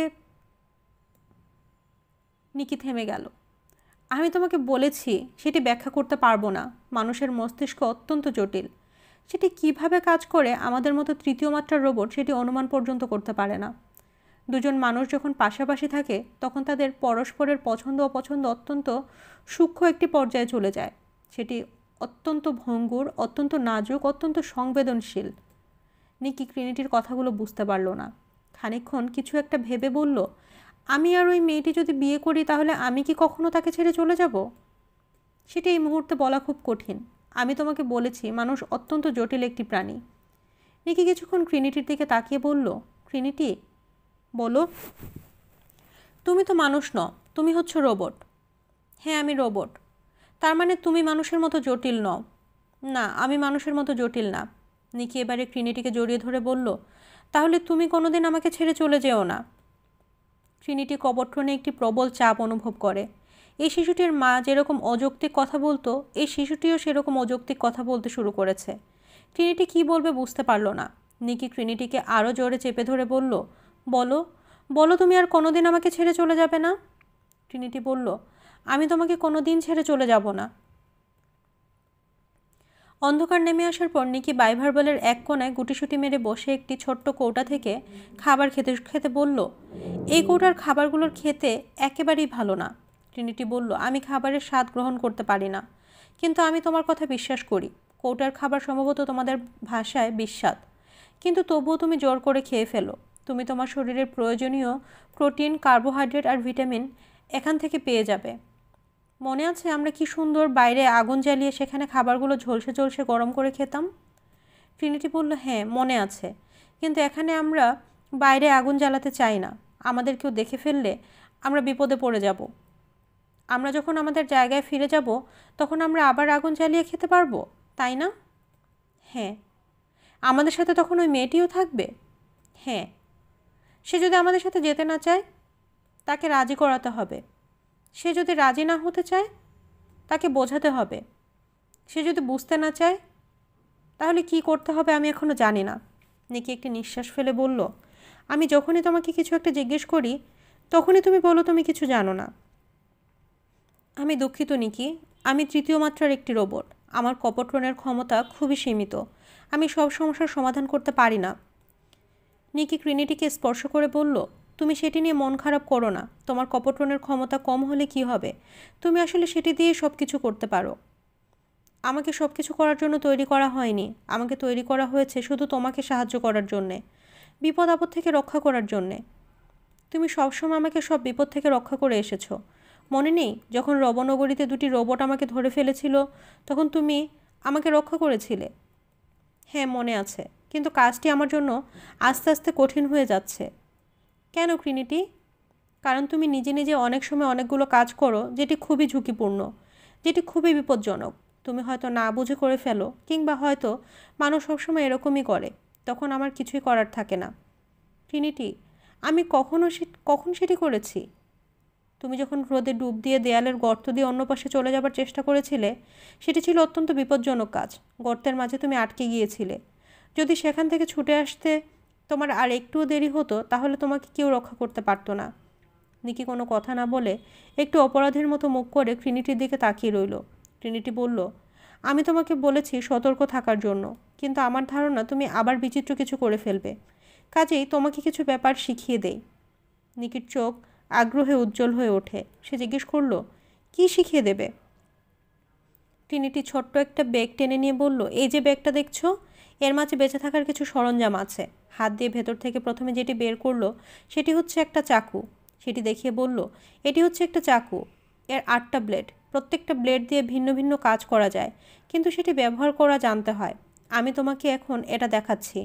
নিকি থেমে গেল আমি তোমাকে বলেছি সেটি ব্যাখ্যা করতে পারবো না মানুষের মস্তিষ্ক অত্যন্ত জটিল সেটি কিভাবে কাজ করে আমাদের মতো তৃতীয় মাত্রার রোবট সেটি অনুমান পর্যন্ত করতে পারে না দুজন মানুষ যখন পাশাপাশি থাকে তখন তাদের পরস্পরের পছন্দ অপছন্দ অত্যন্ত সূক্ষ্ম একটি পর্যায়ে চলে যায় সেটি অত্যন্ত ভঙ্গুর অত্যন্ত নাজুক অত্যন্ত সংবেদনশীল নিকি ক্রিনিটির কথাগুলো বুঝতে পারল না খানিক্ষণ কিছু একটা ভেবে বলল আমি আর ওই মেয়েটি যদি বিয়ে করি তাহলে আমি কি কখনো তাকে ছেড়ে চলে যাব সেটা এই মুহূর্তে বলা খুব কঠিন আমি তোমাকে বলেছি মানুষ অত্যন্ত জটিল একটি প্রাণী নিকি কিছুক্ষণ ক্রিনিটির দিকে তাকিয়ে বলল ক্রিনিটি বলো তুমি তো মানুষ ন তুমি হচ্ছ রোবট হ্যাঁ আমি রোবট তার মানে তুমি মানুষের মতো জটিল ন না আমি মানুষের মতো জটিল না নিকি এবারে ক্রিনিটিকে জড়িয়ে ধরে বলল তাহলে তুমি কোনোদিন আমাকে ছেড়ে চলে যেও না ট্রিনিটি কবট্রনে একটি প্রবল চাপ অনুভব করে এই শিশুটির মা যেরকম অযৌক্তিক কথা বলতো এই শিশুটিও সেরকম অযৌক্তিক কথা বলতে শুরু করেছে ট্রিনিটি কি বলবে বুঝতে পারল না নিকি ট্রিনিটিকে আরও জোরে চেপে ধরে বলল বলো বলো তুমি আর কোনোদিন আমাকে ছেড়ে চলে যাবে না ট্রিনিটি বলল আমি তোমাকে কোনো দিন ছেড়ে চলে যাব না অন্ধকার নেমে আসার পর নিকি বাইভারবলের এক কোনায় গুটিসুটি মেরে বসে একটি ছোট্ট কৌটা থেকে খাবার খেতে খেতে বলল এই কৌটার খাবারগুলোর খেতে একেবারেই ভালো না ট্রিনিটি বলল আমি খাবারের স্বাদ গ্রহণ করতে পারি না কিন্তু আমি তোমার কথা বিশ্বাস করি কৌটার খাবার সম্ভবত তোমাদের ভাষায় বিস্বাদ কিন্তু তবুও তুমি জোর করে খেয়ে ফেলো তুমি তোমার শরীরের প্রয়োজনীয় প্রোটিন কার্বোহাইড্রেট আর ভিটামিন এখান থেকে পেয়ে যাবে মনে আছে আমরা কি সুন্দর বাইরে আগুন জ্বালিয়ে সেখানে খাবারগুলো ঝলসে ঝলসে গরম করে খেতাম ট্রিনিটি বলল হ্যাঁ মনে আছে কিন্তু এখানে আমরা বাইরে আগুন জ্বালাতে চাই না আমাদের কেউ দেখে ফেললে আমরা বিপদে পড়ে যাব আমরা যখন আমাদের জায়গায় ফিরে যাব তখন আমরা আবার আগুন জ্বালিয়ে খেতে পারবো তাই না হ্যাঁ আমাদের সাথে তখন ওই মেয়েটিও থাকবে হ্যাঁ সে যদি আমাদের সাথে যেতে না চায় তাকে রাজি করাতে হবে সে যদি রাজি না হতে চায় তাকে বোঝাতে হবে সে যদি বুঝতে না চায় তাহলে কি করতে হবে আমি এখনও জানি না নিকি একটি নিঃশ্বাস ফেলে বলল আমি যখনই তোমাকে কিছু একটা জিজ্ঞেস করি তখনই তুমি বলো তুমি কিছু জানো না আমি দুঃখিত নিকি আমি তৃতীয় মাত্রার একটি রোবট আমার কপটরণের ক্ষমতা খুবই সীমিত আমি সব সমস্যার সমাধান করতে পারি না নিকি ক্রিনিটিকে স্পর্শ করে বলল তুমি সেটি নিয়ে মন খারাপ করো না তোমার কপটনের ক্ষমতা কম হলে কি হবে তুমি আসলে সেটি দিয়ে সব কিছু করতে পারো আমাকে সব কিছু করার জন্য তৈরি করা হয়নি আমাকে তৈরি করা হয়েছে শুধু তোমাকে সাহায্য করার জন্যে বিপদ আপদ থেকে রক্ষা করার জন্যে তুমি সবসময় আমাকে সব বিপদ থেকে রক্ষা করে এসেছো মনে নেই যখন রবনগরীতে দুটি রোবট আমাকে ধরে ফেলেছিল তখন তুমি আমাকে রক্ষা করেছিলে হ্যাঁ মনে আছে কিন্তু কাজটি আমার জন্য আস্তে আস্তে কঠিন হয়ে যাচ্ছে কেন ক্রিনিটি কারণ তুমি নিজে নিজে অনেক সময় অনেকগুলো কাজ করো যেটি খুবই ঝুঁকিপূর্ণ যেটি খুবই বিপজ্জনক তুমি হয়তো না বুঝে করে ফেলো কিংবা হয়তো মানুষ সবসময় এরকমই করে তখন আমার কিছুই করার থাকে না ট্রিনিটি আমি কখনো কখন সেটি করেছি তুমি যখন রোদে ডুব দিয়ে দেয়ালের গর্ত দিয়ে অন্য পাশে চলে যাবার চেষ্টা করেছিলে সেটি ছিল অত্যন্ত বিপজ্জনক কাজ গর্তের মাঝে তুমি আটকে গিয়েছিলে যদি সেখান থেকে ছুটে আসতে তোমার আর একটুও দেরি হতো তাহলে তোমাকে কেউ রক্ষা করতে পারতো না নিকি কোনো কথা না বলে একটু অপরাধের মতো মুখ করে ট্রিনিটির দিকে তাকিয়ে রইল ট্রিনিটি বলল আমি তোমাকে বলেছি সতর্ক থাকার জন্য কিন্তু আমার ধারণা তুমি আবার বিচিত্র কিছু করে ফেলবে কাজেই তোমাকে কিছু ব্যাপার শিখিয়ে দেই নিকির চোখ আগ্রহে উজ্জ্বল হয়ে ওঠে সে জিজ্ঞেস করলো কি শিখিয়ে দেবে ট্রিনিটি ছোট্ট একটা ব্যাগ টেনে নিয়ে বলল এই যে ব্যাগটা দেখছো এর মাঝে বেঁচে থাকার কিছু সরঞ্জাম আছে হাত দিয়ে ভেতর থেকে প্রথমে যেটি বের করলো সেটি হচ্ছে একটা চাকু সেটি দেখিয়ে বলল এটি হচ্ছে একটা চাকু এর আটটা ব্লেড প্রত্যেকটা ব্লেড দিয়ে ভিন্ন ভিন্ন কাজ করা যায় কিন্তু সেটি ব্যবহার করা জানতে হয় আমি তোমাকে এখন এটা দেখাচ্ছি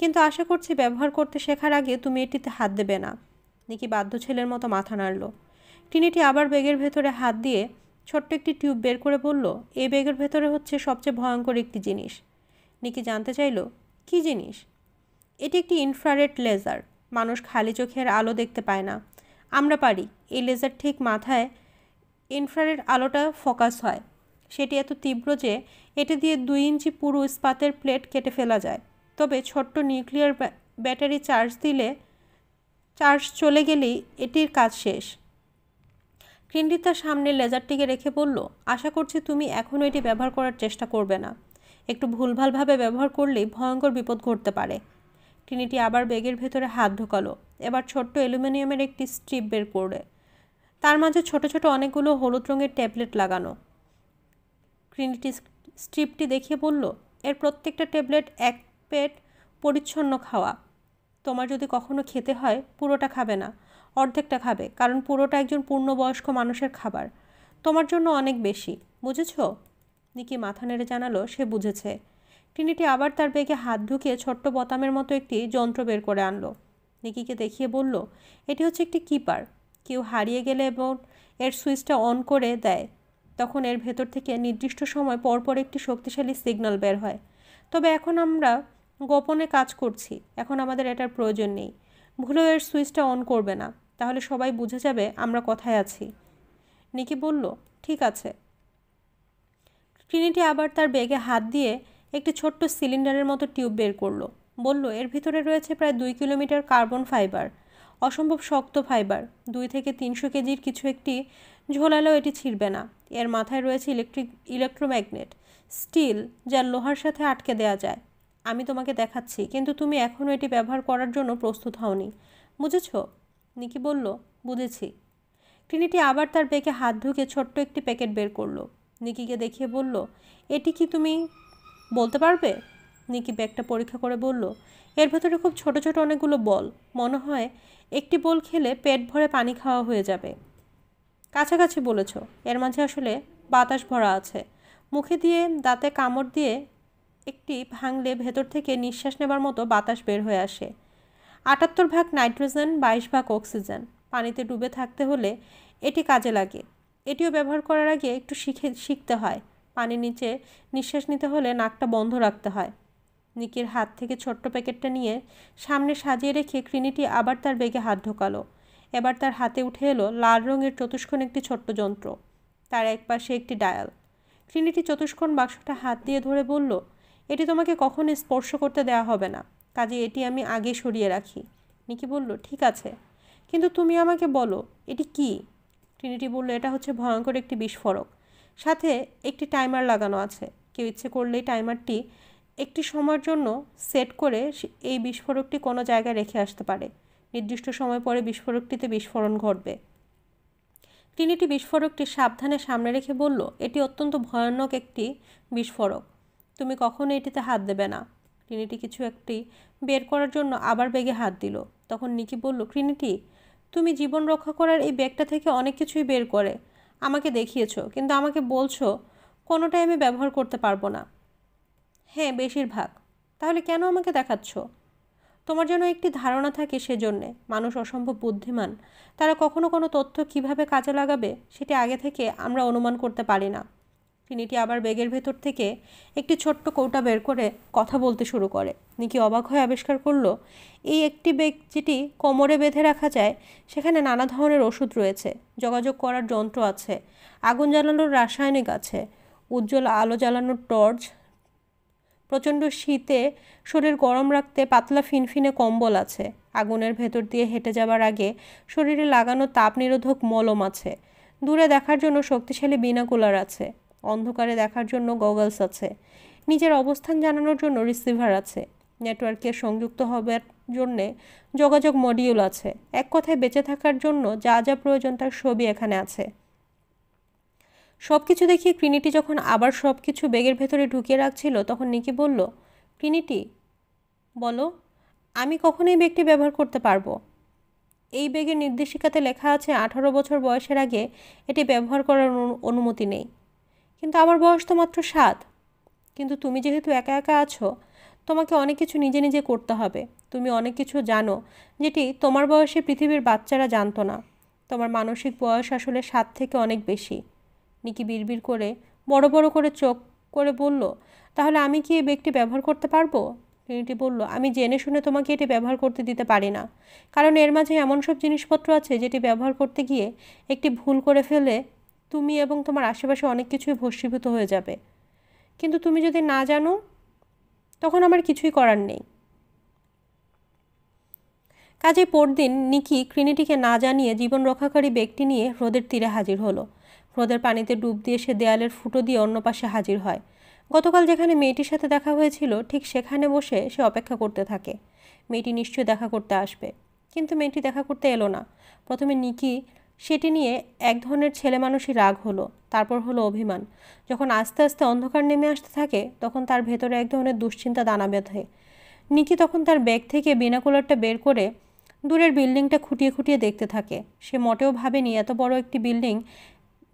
কিন্তু আশা করছি ব্যবহার করতে শেখার আগে তুমি এটিতে হাত দেবে না নিকি বাধ্য ছেলের মতো মাথা নাড়ল টিনিটি আবার বেগের ভেতরে হাত দিয়ে ছোট্ট একটি টিউব বের করে বলল এই বেগের ভেতরে হচ্ছে সবচেয়ে ভয়ঙ্কর একটি জিনিস নিকি জানতে চাইল কি জিনিস এটি একটি ইনফ্রারেড লেজার মানুষ খালি চোখের আলো দেখতে পায় না আমরা পারি এই লেজার ঠিক মাথায় ইনফ্রারেড আলোটা ফোকাস হয় সেটি এত তীব্র যে এটি দিয়ে দুই ইঞ্চি পুরো ইস্পাতের প্লেট কেটে ফেলা যায় তবে ছোট্ট নিউক্লিয়ার ব্যাটারি চার্জ দিলে চার্জ চলে গেলেই এটির কাজ শেষ ক্রিন্ডি তার সামনে লেজারটিকে রেখে বলল আশা করছি তুমি এখনও এটি ব্যবহার করার চেষ্টা করবে না একটু ভুলভালভাবে ব্যবহার করলেই ভয়ঙ্কর বিপদ ঘটতে পারে ট্রিনিটি আবার ব্যাগের ভেতরে হাত ঢোকালো এবার ছোট্ট অ্যালুমিনিয়ামের একটি স্ট্রিপ বের করে তার মাঝে ছোট ছোট অনেকগুলো হলুদ রঙের ট্যাবলেট লাগানো ট্রিনিটি স্ট্রিপটি দেখিয়ে বলল এর প্রত্যেকটা ট্যাবলেট এক পেট পরিচ্ছন্ন খাওয়া তোমার যদি কখনো খেতে হয় পুরোটা খাবে না অর্ধেকটা খাবে কারণ পুরোটা একজন পূর্ণবয়স্ক মানুষের খাবার তোমার জন্য অনেক বেশি বুঝেছো নিকি মাথা নেড়ে জানালো সে বুঝেছে টিনিটি আবার তার বেগে হাত ঢুকিয়ে ছোট্ট বোতামের মতো একটি যন্ত্র বের করে আনলো নিকিকে দেখিয়ে বলল এটি হচ্ছে একটি কিপার কেউ হারিয়ে গেলে এবং এর সুইচটা অন করে দেয় তখন এর ভেতর থেকে নির্দিষ্ট সময় পরপর একটি শক্তিশালী সিগন্যাল বের হয় তবে এখন আমরা গোপনে কাজ করছি এখন আমাদের এটার প্রয়োজন নেই ভুলেও এর সুইচটা অন করবে না তাহলে সবাই বুঝে যাবে আমরা কোথায় আছি নিকি বলল ঠিক আছে ট্রিনিটি আবার তার ব্যাগে হাত দিয়ে একটি ছোট্ট সিলিন্ডারের মতো টিউব বের করলো বলল এর ভিতরে রয়েছে প্রায় দুই কিলোমিটার কার্বন ফাইবার অসম্ভব শক্ত ফাইবার দুই থেকে তিনশো কেজির কিছু একটি ঝোলালেও এটি ছিঁড়বে না এর মাথায় রয়েছে ইলেকট্রিক ইলেকট্রোম্যাগনেট স্টিল যা লোহার সাথে আটকে দেয়া যায় আমি তোমাকে দেখাচ্ছি কিন্তু তুমি এখনও এটি ব্যবহার করার জন্য প্রস্তুত হওনি বুঝেছ নিকি বলল বুঝেছি ট্রিনিটি আবার তার পেকে হাত ঢুকে ছোট্ট একটি প্যাকেট বের করলো নিকিকে দেখিয়ে বলল এটি কি তুমি বলতে পারবে নিকি ব্যাগটা পরীক্ষা করে বলল এর ভেতরে খুব ছোট ছোট অনেকগুলো বল মনে হয় একটি বল খেলে পেট ভরে পানি খাওয়া হয়ে যাবে কাছাকাছি বলেছ এর মাঝে আসলে বাতাস ভরা আছে মুখে দিয়ে দাঁতে কামড় দিয়ে একটি ভাঙলে ভেতর থেকে নিঃশ্বাস নেবার মতো বাতাস বের হয়ে আসে আটাত্তর ভাগ নাইট্রোজেন বাইশ ভাগ অক্সিজেন পানিতে ডুবে থাকতে হলে এটি কাজে লাগে এটিও ব্যবহার করার আগে একটু শিখে শিখতে হয় পানি নিচে নিঃশ্বাস নিতে হলে নাকটা বন্ধ রাখতে হয় নিকির হাত থেকে ছোট্ট প্যাকেটটা নিয়ে সামনে সাজিয়ে রেখে ক্রিনিটি আবার তার বেগে হাত ঢোকালো এবার তার হাতে উঠে এলো লাল রঙের চতুষ্কোণ একটি ছোট্ট যন্ত্র তার এক পাশে একটি ডায়াল ক্রিনিটি চতুষ্কোণ বাক্সটা হাত দিয়ে ধরে বলল এটি তোমাকে কখনো স্পর্শ করতে দেওয়া হবে না কাজে এটি আমি আগে সরিয়ে রাখি নিকি বলল ঠিক আছে কিন্তু তুমি আমাকে বলো এটি কী ট্রিনিটি বলল এটা হচ্ছে ভয়ঙ্কর একটি বিস্ফোরক সাথে একটি টাইমার লাগানো আছে কেউ ইচ্ছে করলেই টাইমারটি একটি সময়ের জন্য সেট করে এই বিস্ফোরকটি কোনো জায়গায় রেখে আসতে পারে নির্দিষ্ট সময় পরে বিস্ফোরকটিতে বিস্ফোরণ ঘটবে ট্রিনিটি বিস্ফোরকটি সাবধানে সামনে রেখে বলল এটি অত্যন্ত ভয়ানক একটি বিস্ফোরক তুমি কখনো এটিতে হাত দেবে না ট্রিনিটি কিছু একটি বের করার জন্য আবার বেগে হাত দিল তখন নিকি বলল ট্রিনিটি তুমি জীবন রক্ষা করার এই ব্যাগটা থেকে অনেক কিছুই বের করে আমাকে দেখিয়েছো কিন্তু আমাকে বলছো কোনোটাই আমি ব্যবহার করতে পারবো না হ্যাঁ বেশিরভাগ তাহলে কেন আমাকে দেখাচ্ছ তোমার যেন একটি ধারণা থাকে সেজন্যে মানুষ অসম্ভব বুদ্ধিমান তারা কখনো কোনো তথ্য কিভাবে কাজে লাগাবে সেটি আগে থেকে আমরা অনুমান করতে পারি না ফিনিটি আবার ব্যাগের ভেতর থেকে একটি ছোট্ট কৌটা বের করে কথা বলতে শুরু করে নিকি অবাক হয়ে আবিষ্কার করল এই একটি ব্যাগ যেটি কোমরে বেঁধে রাখা যায় সেখানে নানা ধরনের ওষুধ রয়েছে যোগাযোগ করার যন্ত্র আছে আগুন জ্বালানোর রাসায়নিক আছে উজ্জ্বল আলো জ্বালানোর টর্চ প্রচণ্ড শীতে শরীর গরম রাখতে পাতলা ফিনফিনে কম্বল আছে আগুনের ভেতর দিয়ে হেঁটে যাবার আগে শরীরে লাগানো তাপ নিরোধক মলম আছে দূরে দেখার জন্য শক্তিশালী বিনাকুলার আছে অন্ধকারে দেখার জন্য গগলস আছে নিজের অবস্থান জানানোর জন্য রিসিভার আছে নেটওয়ার্কে সংযুক্ত হবার জন্যে যোগাযোগ মডিউল আছে এক কথায় বেঁচে থাকার জন্য যা যা প্রয়োজন তার সবই এখানে আছে সব কিছু দেখিয়ে ক্রিনিটি যখন আবার সব কিছু ব্যাগের ভেতরে ঢুকিয়ে রাখছিল তখন নিকি বলল ক্রিনিটি বলো আমি কখন এই ব্যাগটি ব্যবহার করতে পারবো এই ব্যাগের নির্দেশিকাতে লেখা আছে আঠারো বছর বয়সের আগে এটি ব্যবহার করার অনুমতি নেই কিন্তু আমার বয়স তো মাত্র সাত কিন্তু তুমি যেহেতু একা একা আছো তোমাকে অনেক কিছু নিজে নিজে করতে হবে তুমি অনেক কিছু জানো যেটি তোমার বয়সে পৃথিবীর বাচ্চারা জানতো না তোমার মানসিক বয়স আসলে সাত থেকে অনেক বেশি নিকি বিড়বিড় করে বড় বড় করে চোখ করে বলল তাহলে আমি কি এই বেগটি ব্যবহার করতে পারবো ট্রিনিটি বলল আমি জেনে শুনে তোমাকে এটি ব্যবহার করতে দিতে পারি না কারণ এর মাঝে এমন সব জিনিসপত্র আছে যেটি ব্যবহার করতে গিয়ে একটি ভুল করে ফেলে তুমি এবং তোমার আশেপাশে অনেক কিছুই ভস্মীভূত হয়ে যাবে কিন্তু তুমি যদি না জানো তখন আমার কিছুই করার নেই কাজে পরদিন নিকি ক্রিনিটিকে না জানিয়ে জীবন রক্ষাকারী ব্যক্তি নিয়ে হ্রদের তীরে হাজির হলো হ্রদের পানিতে ডুব দিয়ে সে দেয়ালের ফুটো দিয়ে অন্য পাশে হাজির হয় গতকাল যেখানে মেয়েটির সাথে দেখা হয়েছিল ঠিক সেখানে বসে সে অপেক্ষা করতে থাকে মেয়েটি নিশ্চয়ই দেখা করতে আসবে কিন্তু মেয়েটি দেখা করতে এলো না প্রথমে নিকি সেটি নিয়ে এক ধরনের ছেলে মানুষই রাগ হলো তারপর হলো অভিমান যখন আস্তে আস্তে অন্ধকার নেমে আসতে থাকে তখন তার ভেতরে এক ধরনের দুশ্চিন্তা দানা বেঁধে নিকি তখন তার ব্যাগ থেকে বিনাকুলারটা বের করে দূরের বিল্ডিংটা খুঁটিয়ে খুঁটিয়ে দেখতে থাকে সে মোটেও ভাবেনি এত বড় একটি বিল্ডিং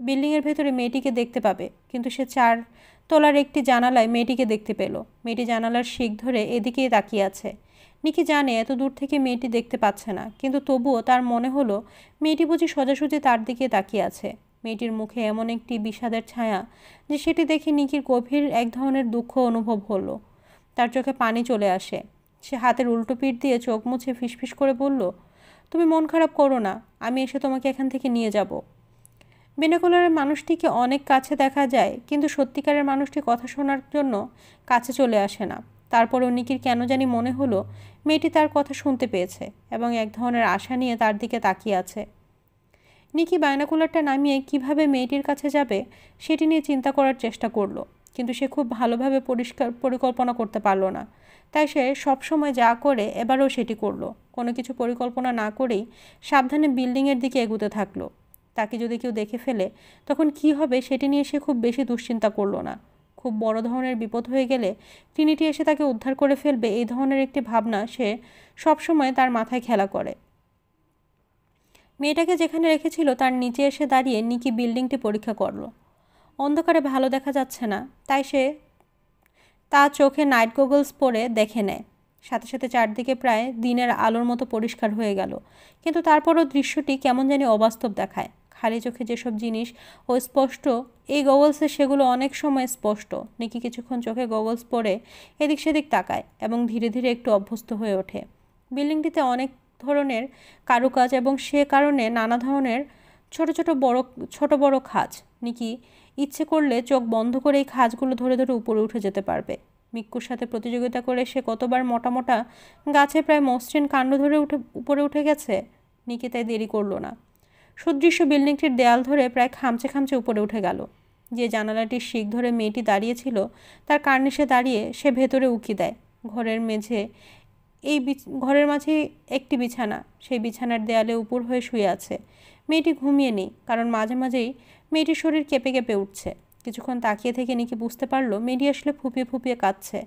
বিল্ডিংয়ের ভেতরে মেয়েটিকে দেখতে পাবে কিন্তু সে চার তলার একটি জানালায় মেয়েটিকে দেখতে পেল মেয়েটি জানালার শিখ ধরে এদিকেই তাকিয়ে আছে নিকি জানে এত দূর থেকে মেয়েটি দেখতে পাচ্ছে না কিন্তু তবুও তার মনে হলো মেয়েটি বুঝি সোজাসুজি তার দিকে তাকিয়ে আছে মেয়েটির মুখে এমন একটি বিষাদের ছায়া যে সেটি দেখে নিকির গভীর এক ধরনের দুঃখ অনুভব হলো তার চোখে পানি চলে আসে সে হাতের উল্টো পিঠ দিয়ে চোখ মুছে ফিসফিস করে বলল তুমি মন খারাপ করো না আমি এসে তোমাকে এখান থেকে নিয়ে যাব বেনাকুলারের মানুষটিকে অনেক কাছে দেখা যায় কিন্তু সত্যিকারের মানুষটি কথা শোনার জন্য কাছে চলে আসে না তারপর নিকির কেন জানি মনে হলো মেয়েটি তার কথা শুনতে পেয়েছে এবং এক ধরনের আশা নিয়ে তার দিকে তাকিয়ে আছে নিকি বায়নাকুলারটা নামিয়ে কিভাবে মেয়েটির কাছে যাবে সেটি নিয়ে চিন্তা করার চেষ্টা করলো কিন্তু সে খুব ভালোভাবে পরিষ্কার পরিকল্পনা করতে পারলো না তাই সে সবসময় যা করে এবারও সেটি করলো কোনো কিছু পরিকল্পনা না করেই সাবধানে বিল্ডিংয়ের দিকে এগুতে থাকলো তাকে যদি কেউ দেখে ফেলে তখন কি হবে সেটি নিয়ে সে খুব বেশি দুশ্চিন্তা করলো না খুব বড় ধরনের বিপদ হয়ে গেলে ট্রিনিটি এসে তাকে উদ্ধার করে ফেলবে এই ধরনের একটি ভাবনা সে সবসময় তার মাথায় খেলা করে মেয়েটাকে যেখানে রেখেছিল তার নিচে এসে দাঁড়িয়ে নিকি বিল্ডিংটি পরীক্ষা করল অন্ধকারে ভালো দেখা যাচ্ছে না তাই সে তা চোখে নাইট গোগলস পরে দেখে নেয় সাথে সাথে চারদিকে প্রায় দিনের আলোর মতো পরিষ্কার হয়ে গেল কিন্তু তারপরও দৃশ্যটি কেমন জানি অবাস্তব দেখায় খালি চোখে যেসব জিনিস ও স্পষ্ট এই গগলসে সেগুলো অনেক সময় স্পষ্ট নিকি কিছুক্ষণ চোখে গগলস পরে এদিক সেদিক তাকায় এবং ধীরে ধীরে একটু অভ্যস্ত হয়ে ওঠে বিল্ডিংটিতে অনেক ধরনের কারুকাজ এবং সে কারণে নানা ধরনের ছোট ছোট বড় ছোট বড় খাজ নিকি ইচ্ছে করলে চোখ বন্ধ করে এই খাজগুলো ধরে ধরে উপরে উঠে যেতে পারবে মিক্কুর সাথে প্রতিযোগিতা করে সে কতবার মোটা মোটা গাছে প্রায় মসৃণ কাণ্ড ধরে উঠে উপরে উঠে গেছে নিকি তাই দেরি করলো না সুদৃশ্য বিল্ডিংটির দেয়াল ধরে প্রায় খামচে খামচে উপরে উঠে গেল যে জানালাটির শিক ধরে মেয়েটি দাঁড়িয়েছিল তার কার্নিশে দাঁড়িয়ে সে ভেতরে উঁকি দেয় ঘরের মেঝে এই ঘরের মাঝে একটি বিছানা সেই বিছানার দেয়ালে উপর হয়ে শুয়ে আছে মেয়েটি ঘুমিয়ে নেই কারণ মাঝে মাঝেই মেয়েটির শরীর কেঁপে কেঁপে উঠছে কিছুক্ষণ তাকিয়ে থেকে নিকি বুঝতে পারলো মেয়েটি আসলে ফুপিয়ে ফুপিয়ে কাঁদছে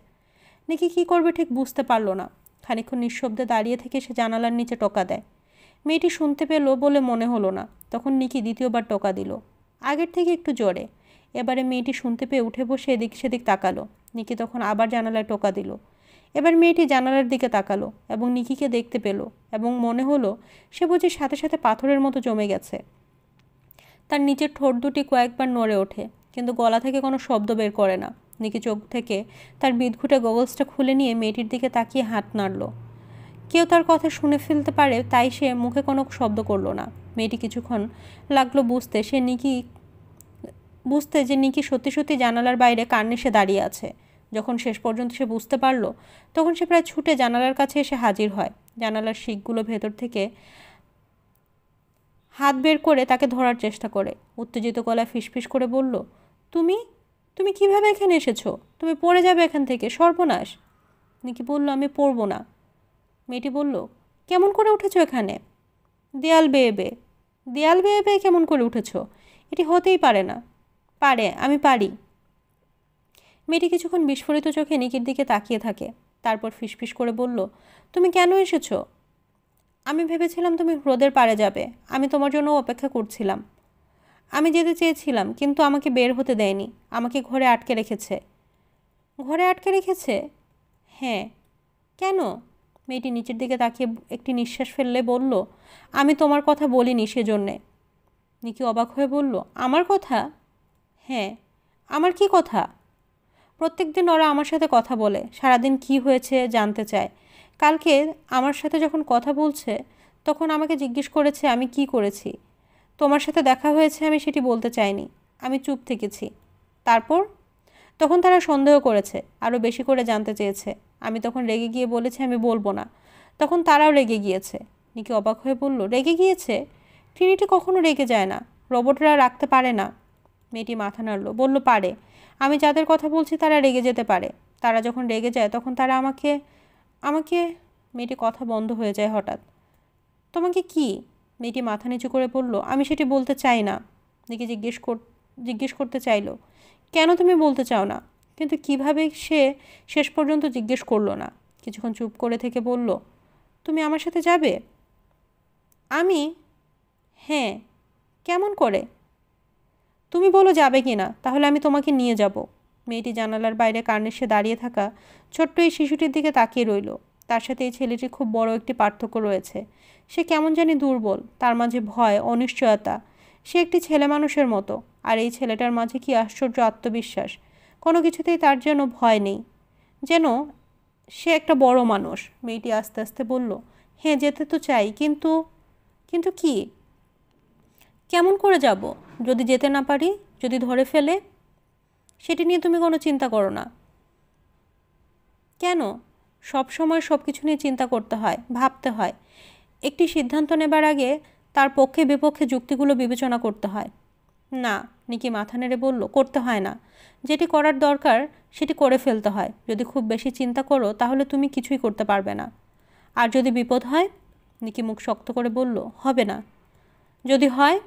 নিকি কি করবে ঠিক বুঝতে পারলো না খানিক্ষণ নিঃশব্দে দাঁড়িয়ে থেকে সে জানালার নিচে টোকা দেয় মেয়েটি শুনতে পেল বলে মনে হলো না তখন নিকি দ্বিতীয়বার টোকা দিল আগের থেকে একটু জোরে এবারে মেয়েটি শুনতে পেয়ে উঠে বসে এদিক সেদিক তাকালো নিকি তখন আবার জানালায় টোকা দিল এবার মেয়েটি জানালার দিকে তাকালো এবং নিকিকে দেখতে পেল এবং মনে হলো সে বুঝি সাথে সাথে পাথরের মতো জমে গেছে তার নিচের ঠোঁট দুটি কয়েকবার নড়ে ওঠে কিন্তু গলা থেকে কোনো শব্দ বের করে না নিকি চোখ থেকে তার বিদঘুটে গগলসটা খুলে নিয়ে মেয়েটির দিকে তাকিয়ে হাত নাড়ল কেউ তার কথা শুনে ফেলতে পারে তাই সে মুখে কোনো শব্দ করলো না মেয়েটি কিছুক্ষণ লাগলো বুঝতে সে নিকি বুঝতে যে নিকি সত্যি সত্যি জানালার বাইরে কান্নে সে দাঁড়িয়ে আছে যখন শেষ পর্যন্ত সে বুঝতে পারল তখন সে প্রায় ছুটে জানালার কাছে এসে হাজির হয় জানালার শিকগুলো ভেতর থেকে হাত বের করে তাকে ধরার চেষ্টা করে উত্তেজিত গলায় ফিসফিস করে বলল তুমি তুমি কিভাবে এখানে এসেছো তুমি পড়ে যাবে এখান থেকে সর্বনাশ নিকি বলল আমি পড়বো না মেয়েটি বলল কেমন করে উঠেছ এখানে দেয়াল বেয়ে বেয়ে দেয়াল বেয়ে বেয়ে কেমন করে উঠেছ এটি হতেই পারে না পারে আমি পারি মেয়েটি কিছুক্ষণ বিস্ফোরিত চোখে নিকির দিকে তাকিয়ে থাকে তারপর ফিসফিস করে বলল তুমি কেন এসেছো আমি ভেবেছিলাম তুমি হ্রদের পাড়ে যাবে আমি তোমার জন্য অপেক্ষা করছিলাম আমি যেতে চেয়েছিলাম কিন্তু আমাকে বের হতে দেয়নি আমাকে ঘরে আটকে রেখেছে ঘরে আটকে রেখেছে হ্যাঁ কেন মেয়েটি নিচের দিকে তাকিয়ে একটি নিঃশ্বাস ফেললে বলল আমি তোমার কথা বলিনি সেজন্যে নিকি অবাক হয়ে বলল আমার কথা হ্যাঁ আমার কি কথা প্রত্যেক দিন ওরা আমার সাথে কথা বলে সারাদিন কি হয়েছে জানতে চায় কালকে আমার সাথে যখন কথা বলছে তখন আমাকে জিজ্ঞেস করেছে আমি কি করেছি তোমার সাথে দেখা হয়েছে আমি সেটি বলতে চাইনি আমি চুপ থেকেছি তারপর তখন তারা সন্দেহ করেছে আরও বেশি করে জানতে চেয়েছে আমি তখন রেগে গিয়ে বলেছি আমি বলবো না তখন তারাও রেগে গিয়েছে নিকি অবাক হয়ে বলল রেগে গিয়েছে ট্রিনিটি কখনো রেগে যায় না রোবটরা রাখতে পারে না মেয়েটি মাথা নাড়ল বলল পারে আমি যাদের কথা বলছি তারা রেগে যেতে পারে তারা যখন রেগে যায় তখন তারা আমাকে আমাকে মেয়েটি কথা বন্ধ হয়ে যায় হঠাৎ তোমাকে কি মেয়েটি মাথা নিচু করে বলল আমি সেটি বলতে চাই না নিকি জিজ্ঞেস কর জিজ্ঞেস করতে চাইলো কেন তুমি বলতে চাও না কিন্তু কিভাবে সে শেষ পর্যন্ত জিজ্ঞেস করলো না কিছুক্ষণ চুপ করে থেকে বলল তুমি আমার সাথে যাবে আমি হ্যাঁ কেমন করে তুমি বলো যাবে কি না তাহলে আমি তোমাকে নিয়ে যাব মেয়েটি জানালার বাইরে সে দাঁড়িয়ে থাকা ছোট্ট এই শিশুটির দিকে তাকিয়ে রইল তার সাথে এই ছেলেটি খুব বড় একটি পার্থক্য রয়েছে সে কেমন জানি দুর্বল তার মাঝে ভয় অনিশ্চয়তা সে একটি ছেলে মানুষের মতো আর এই ছেলেটার মাঝে কি আশ্চর্য আত্মবিশ্বাস কোনো কিছুতেই তার যেন ভয় নেই যেন সে একটা বড় মানুষ মেয়েটি আস্তে আস্তে বলল হ্যাঁ যেতে তো চাই কিন্তু কিন্তু কি কেমন করে যাব যদি যেতে না পারি যদি ধরে ফেলে সেটি নিয়ে তুমি কোনো চিন্তা করো না কেন সব সময় সব কিছু নিয়ে চিন্তা করতে হয় ভাবতে হয় একটি সিদ্ধান্ত নেবার আগে তার পক্ষে বিপক্ষে যুক্তিগুলো বিবেচনা করতে হয় না নিকি মাথা নেড়ে বলল করতে হয় না যেটি করার দরকার সেটি করে ফেলতে হয় যদি খুব বেশি চিন্তা করো তাহলে তুমি কিছুই করতে পারবে না আর যদি বিপদ হয় নিকি মুখ শক্ত করে বলল হবে না যদি হয়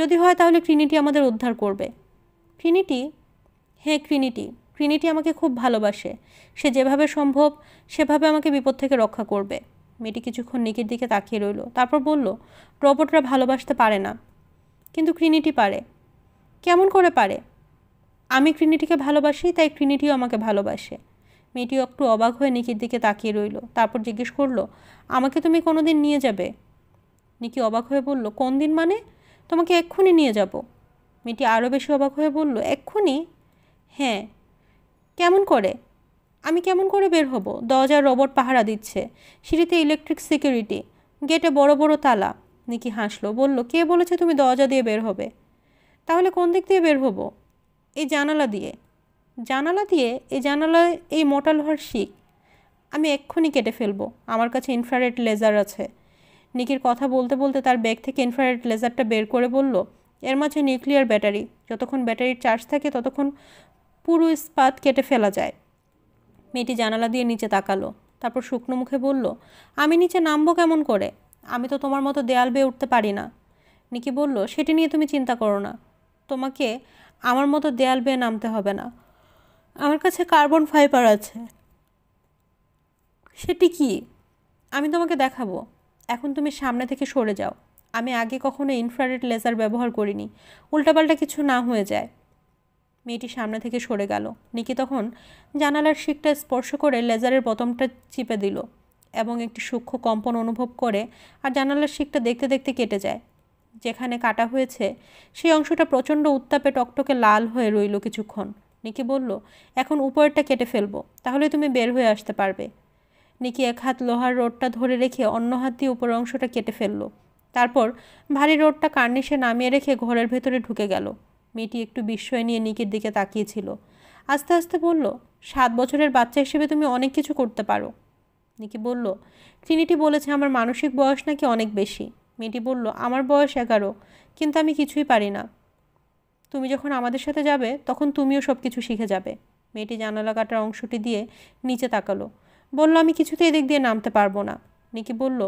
যদি হয় তাহলে ক্রিনিটি আমাদের উদ্ধার করবে ক্রিনিটি হ্যাঁ ক্রিনিটি ক্রিনিটি আমাকে খুব ভালোবাসে সে যেভাবে সম্ভব সেভাবে আমাকে বিপদ থেকে রক্ষা করবে মেয়েটি কিছুক্ষণ নিকির দিকে তাকিয়ে রইল তারপর বলল রোবটরা ভালোবাসতে পারে না কিন্তু ক্রিনিটি পারে কেমন করে পারে আমি ক্রিনিটিকে ভালোবাসি তাই ক্রিনিটিও আমাকে ভালোবাসে মেয়েটি একটু অবাক হয়ে নিকির দিকে তাকিয়ে রইল তারপর জিজ্ঞেস করলো আমাকে তুমি কোনো দিন নিয়ে যাবে নিকি অবাক হয়ে বলল কোন দিন মানে তোমাকে এক্ষুনি নিয়ে যাব মেয়েটি আরও বেশি অবাক হয়ে বলল এক্ষুনি হ্যাঁ কেমন করে আমি কেমন করে বের হব দরজার রবট পাহারা দিচ্ছে সিঁড়িতে ইলেকট্রিক সিকিউরিটি গেটে বড় বড় তালা নিকি হাসলো বলল কে বলেছে তুমি দরজা দিয়ে বের হবে তাহলে কোন দিক দিয়ে বের হবো এই জানালা দিয়ে জানালা দিয়ে এই জানালায় এই মোটা লোহার শিখ আমি এক্ষুনি কেটে ফেলবো আমার কাছে ইনফ্রারেড লেজার আছে নিকির কথা বলতে বলতে তার ব্যাগ থেকে ইনফ্রারেড লেজারটা বের করে বলল এর মাঝে নিউক্লিয়ার ব্যাটারি যতক্ষণ ব্যাটারির চার্জ থাকে ততক্ষণ পুরো ইস্পাত কেটে ফেলা যায় মেয়েটি জানালা দিয়ে নিচে তাকালো তারপর শুকনো মুখে বলল আমি নিচে নামবো কেমন করে আমি তো তোমার মতো দেয়াল বেয়ে উঠতে পারি না নিকি বলল সেটি নিয়ে তুমি চিন্তা করো না তোমাকে আমার মতো দেয়াল বেয়ে নামতে হবে না আমার কাছে কার্বন ফাইবার আছে সেটি কি আমি তোমাকে দেখাবো এখন তুমি সামনে থেকে সরে যাও আমি আগে কখনো ইনফ্রারেড লেজার ব্যবহার করিনি উল্টাপাল্টা কিছু না হয়ে যায় মেয়েটি সামনে থেকে সরে গেল নিকি তখন জানালার শিকটা স্পর্শ করে লেজারের বতমটা চিপে দিল এবং একটি সূক্ষ্ম কম্পন অনুভব করে আর জানালার শিকটা দেখতে দেখতে কেটে যায় যেখানে কাটা হয়েছে সেই অংশটা প্রচণ্ড উত্তাপে টকটকে লাল হয়ে রইল কিছুক্ষণ নিকি বলল এখন উপরেরটা কেটে ফেলবো তাহলে তুমি বের হয়ে আসতে পারবে নিকি এক হাত লোহার রোডটা ধরে রেখে অন্য হাত দিয়ে উপরের অংশটা কেটে ফেললো তারপর ভারী রোডটা কার্নিশে নামিয়ে রেখে ঘরের ভেতরে ঢুকে গেল মেয়েটি একটু বিস্ময় নিয়ে নিকের দিকে তাকিয়েছিল আস্তে আস্তে বলল সাত বছরের বাচ্চা হিসেবে তুমি অনেক কিছু করতে পারো নিকি বলল ট্রিনিটি বলেছে আমার মানসিক বয়স নাকি অনেক বেশি মেয়েটি বলল আমার বয়স এগারো কিন্তু আমি কিছুই পারি না তুমি যখন আমাদের সাথে যাবে তখন তুমিও সব কিছু শিখে যাবে মেয়েটি জানালা কাটার অংশটি দিয়ে নিচে তাকালো বলল আমি কিছুতে এদিক দিয়ে নামতে পারবো না নিকি বলল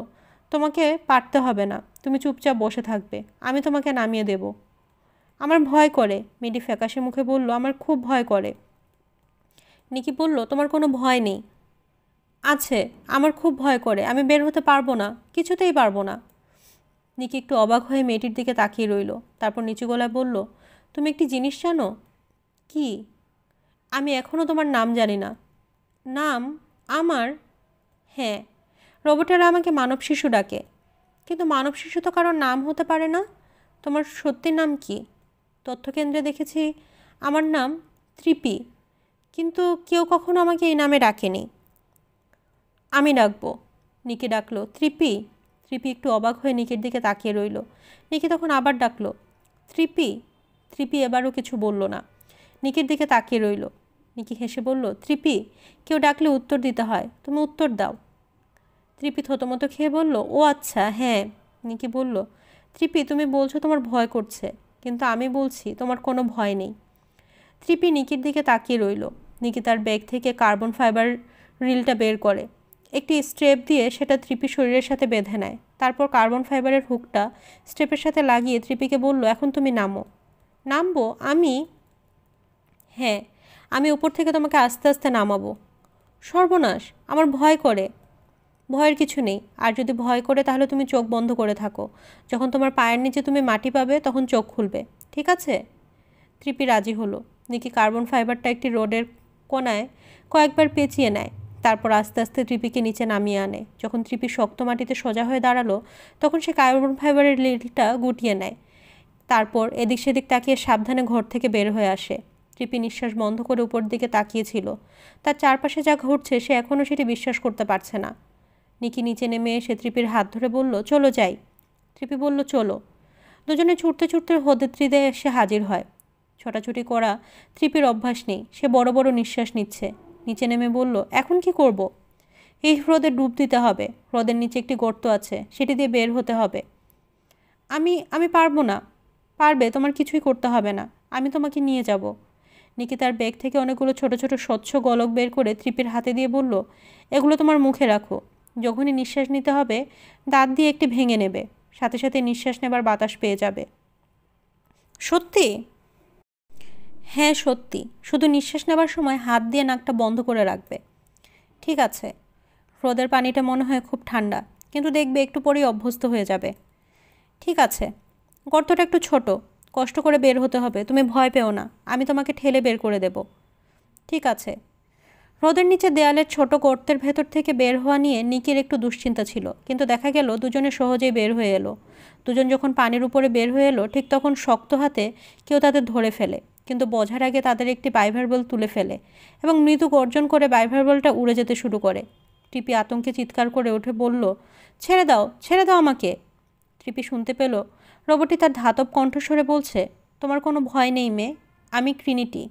তোমাকে পারতে হবে না তুমি চুপচাপ বসে থাকবে আমি তোমাকে নামিয়ে দেবো আমার ভয় করে মেডি ফ্যাকাশে মুখে বলল আমার খুব ভয় করে নিকি বলল তোমার কোনো ভয় নেই আছে আমার খুব ভয় করে আমি বের হতে পারবো না কিছুতেই পারবো না নিকি একটু অবাক হয়ে মেয়েটির দিকে তাকিয়ে রইল তারপর নিচু গলায় বলল তুমি একটি জিনিস জানো কি আমি এখনও তোমার নাম জানি না নাম আমার হ্যাঁ রোবটেরা আমাকে মানব শিশু ডাকে কিন্তু মানব শিশু তো কারোর নাম হতে পারে না তোমার সত্যি নাম কি তথ্যকেন্দ্রে দেখেছি আমার নাম ত্রিপি কিন্তু কেউ কখনো আমাকে এই নামে ডাকেনি আমি ডাকবো নিকে ডাকলো ত্রিপি ত্রিপি একটু অবাক হয়ে নিকের দিকে তাকিয়ে রইল নিকে তখন আবার ডাকলো ত্রিপি ত্রিপি এবারও কিছু বলল না নিকের দিকে তাকিয়ে রইল নিকি হেসে বলল ত্রিপি কেউ ডাকলে উত্তর দিতে হয় তুমি উত্তর দাও ত্রিপি থতমতো খেয়ে বলল ও আচ্ছা হ্যাঁ নিকি বলল ত্রিপি তুমি বলছো তোমার ভয় করছে কিন্তু আমি বলছি তোমার কোনো ভয় নেই ত্রিপি নিকির দিকে তাকিয়ে রইল নিকি তার ব্যাগ থেকে কার্বন ফাইবার রিলটা বের করে একটি স্ট্রেপ দিয়ে সেটা ত্রিপি শরীরের সাথে বেঁধে নেয় তারপর কার্বন ফাইবারের হুকটা স্টেপের সাথে লাগিয়ে ত্রিপিকে বলল এখন তুমি নামো নামবো আমি হ্যাঁ আমি উপর থেকে তোমাকে আস্তে আস্তে নামাবো সর্বনাশ আমার ভয় করে ভয়ের কিছু নেই আর যদি ভয় করে তাহলে তুমি চোখ বন্ধ করে থাকো যখন তোমার পায়ের নিচে তুমি মাটি পাবে তখন চোখ খুলবে ঠিক আছে ত্রিপি রাজি হলো নিকি কার্বন ফাইবারটা একটি রোডের কোনায় কয়েকবার পেঁচিয়ে নেয় তারপর আস্তে আস্তে ত্রিপিকে নিচে নামিয়ে আনে যখন ত্রিপি শক্ত মাটিতে সোজা হয়ে দাঁড়ালো তখন সে কার্বন ফাইবারের লিলটা গুটিয়ে নেয় তারপর এদিক সেদিক তাকিয়ে সাবধানে ঘর থেকে বের হয়ে আসে ত্রিপি নিঃশ্বাস বন্ধ করে উপর দিকে তাকিয়েছিল তার চারপাশে যা ঘটছে সে এখনও সেটি বিশ্বাস করতে পারছে না নিকি নিচে নেমে এসে ত্রিপির হাত ধরে বলল চলো যাই ত্রিপি বলল চলো দুজনে ছুটতে ছুটতে হদের ত্রিদে এসে হাজির হয় ছোটাছুটি করা ত্রিপির অভ্যাস নেই সে বড় বড় নিঃশ্বাস নিচ্ছে নিচে নেমে বলল এখন কি করব। এই হ্রদে ডুব দিতে হবে হ্রদের নিচে একটি গর্ত আছে সেটি দিয়ে বের হতে হবে আমি আমি পারবো না পারবে তোমার কিছুই করতে হবে না আমি তোমাকে নিয়ে যাব নিকি তার ব্যাগ থেকে অনেকগুলো ছোট ছোট স্বচ্ছ গলক বের করে ত্রিপির হাতে দিয়ে বলল এগুলো তোমার মুখে রাখো যখনই নিঃশ্বাস নিতে হবে দাঁত দিয়ে একটি ভেঙে নেবে সাথে সাথে নিঃশ্বাস নেবার বাতাস পেয়ে যাবে সত্যি হ্যাঁ সত্যি শুধু নিঃশ্বাস নেবার সময় হাত দিয়ে নাকটা বন্ধ করে রাখবে ঠিক আছে হ্রদের পানিটা মনে হয় খুব ঠান্ডা কিন্তু দেখবে একটু পরেই অভ্যস্ত হয়ে যাবে ঠিক আছে গর্তটা একটু ছোট কষ্ট করে বের হতে হবে তুমি ভয় পেও না আমি তোমাকে ঠেলে বের করে দেব ঠিক আছে হ্রদের নিচে দেয়ালের ছোট গর্তের ভেতর থেকে বের হওয়া নিয়ে নিকের একটু দুশ্চিন্তা ছিল কিন্তু দেখা গেল দুজনে সহজেই বের হয়ে এলো দুজন যখন পানির উপরে বের হয়ে এলো ঠিক তখন শক্ত হাতে কেউ তাদের ধরে ফেলে কিন্তু বোঝার আগে তাদের একটি বাইভারবল তুলে ফেলে এবং মৃদু গর্জন করে বাইভারবলটা উড়ে যেতে শুরু করে টিপি আতঙ্কে চিৎকার করে উঠে বলল ছেড়ে দাও ছেড়ে দাও আমাকে ত্রিপি শুনতে পেল রোবটটি তার ধাতব কণ্ঠস্বরে বলছে তোমার কোনো ভয় নেই মেয়ে আমি ক্রিনিটি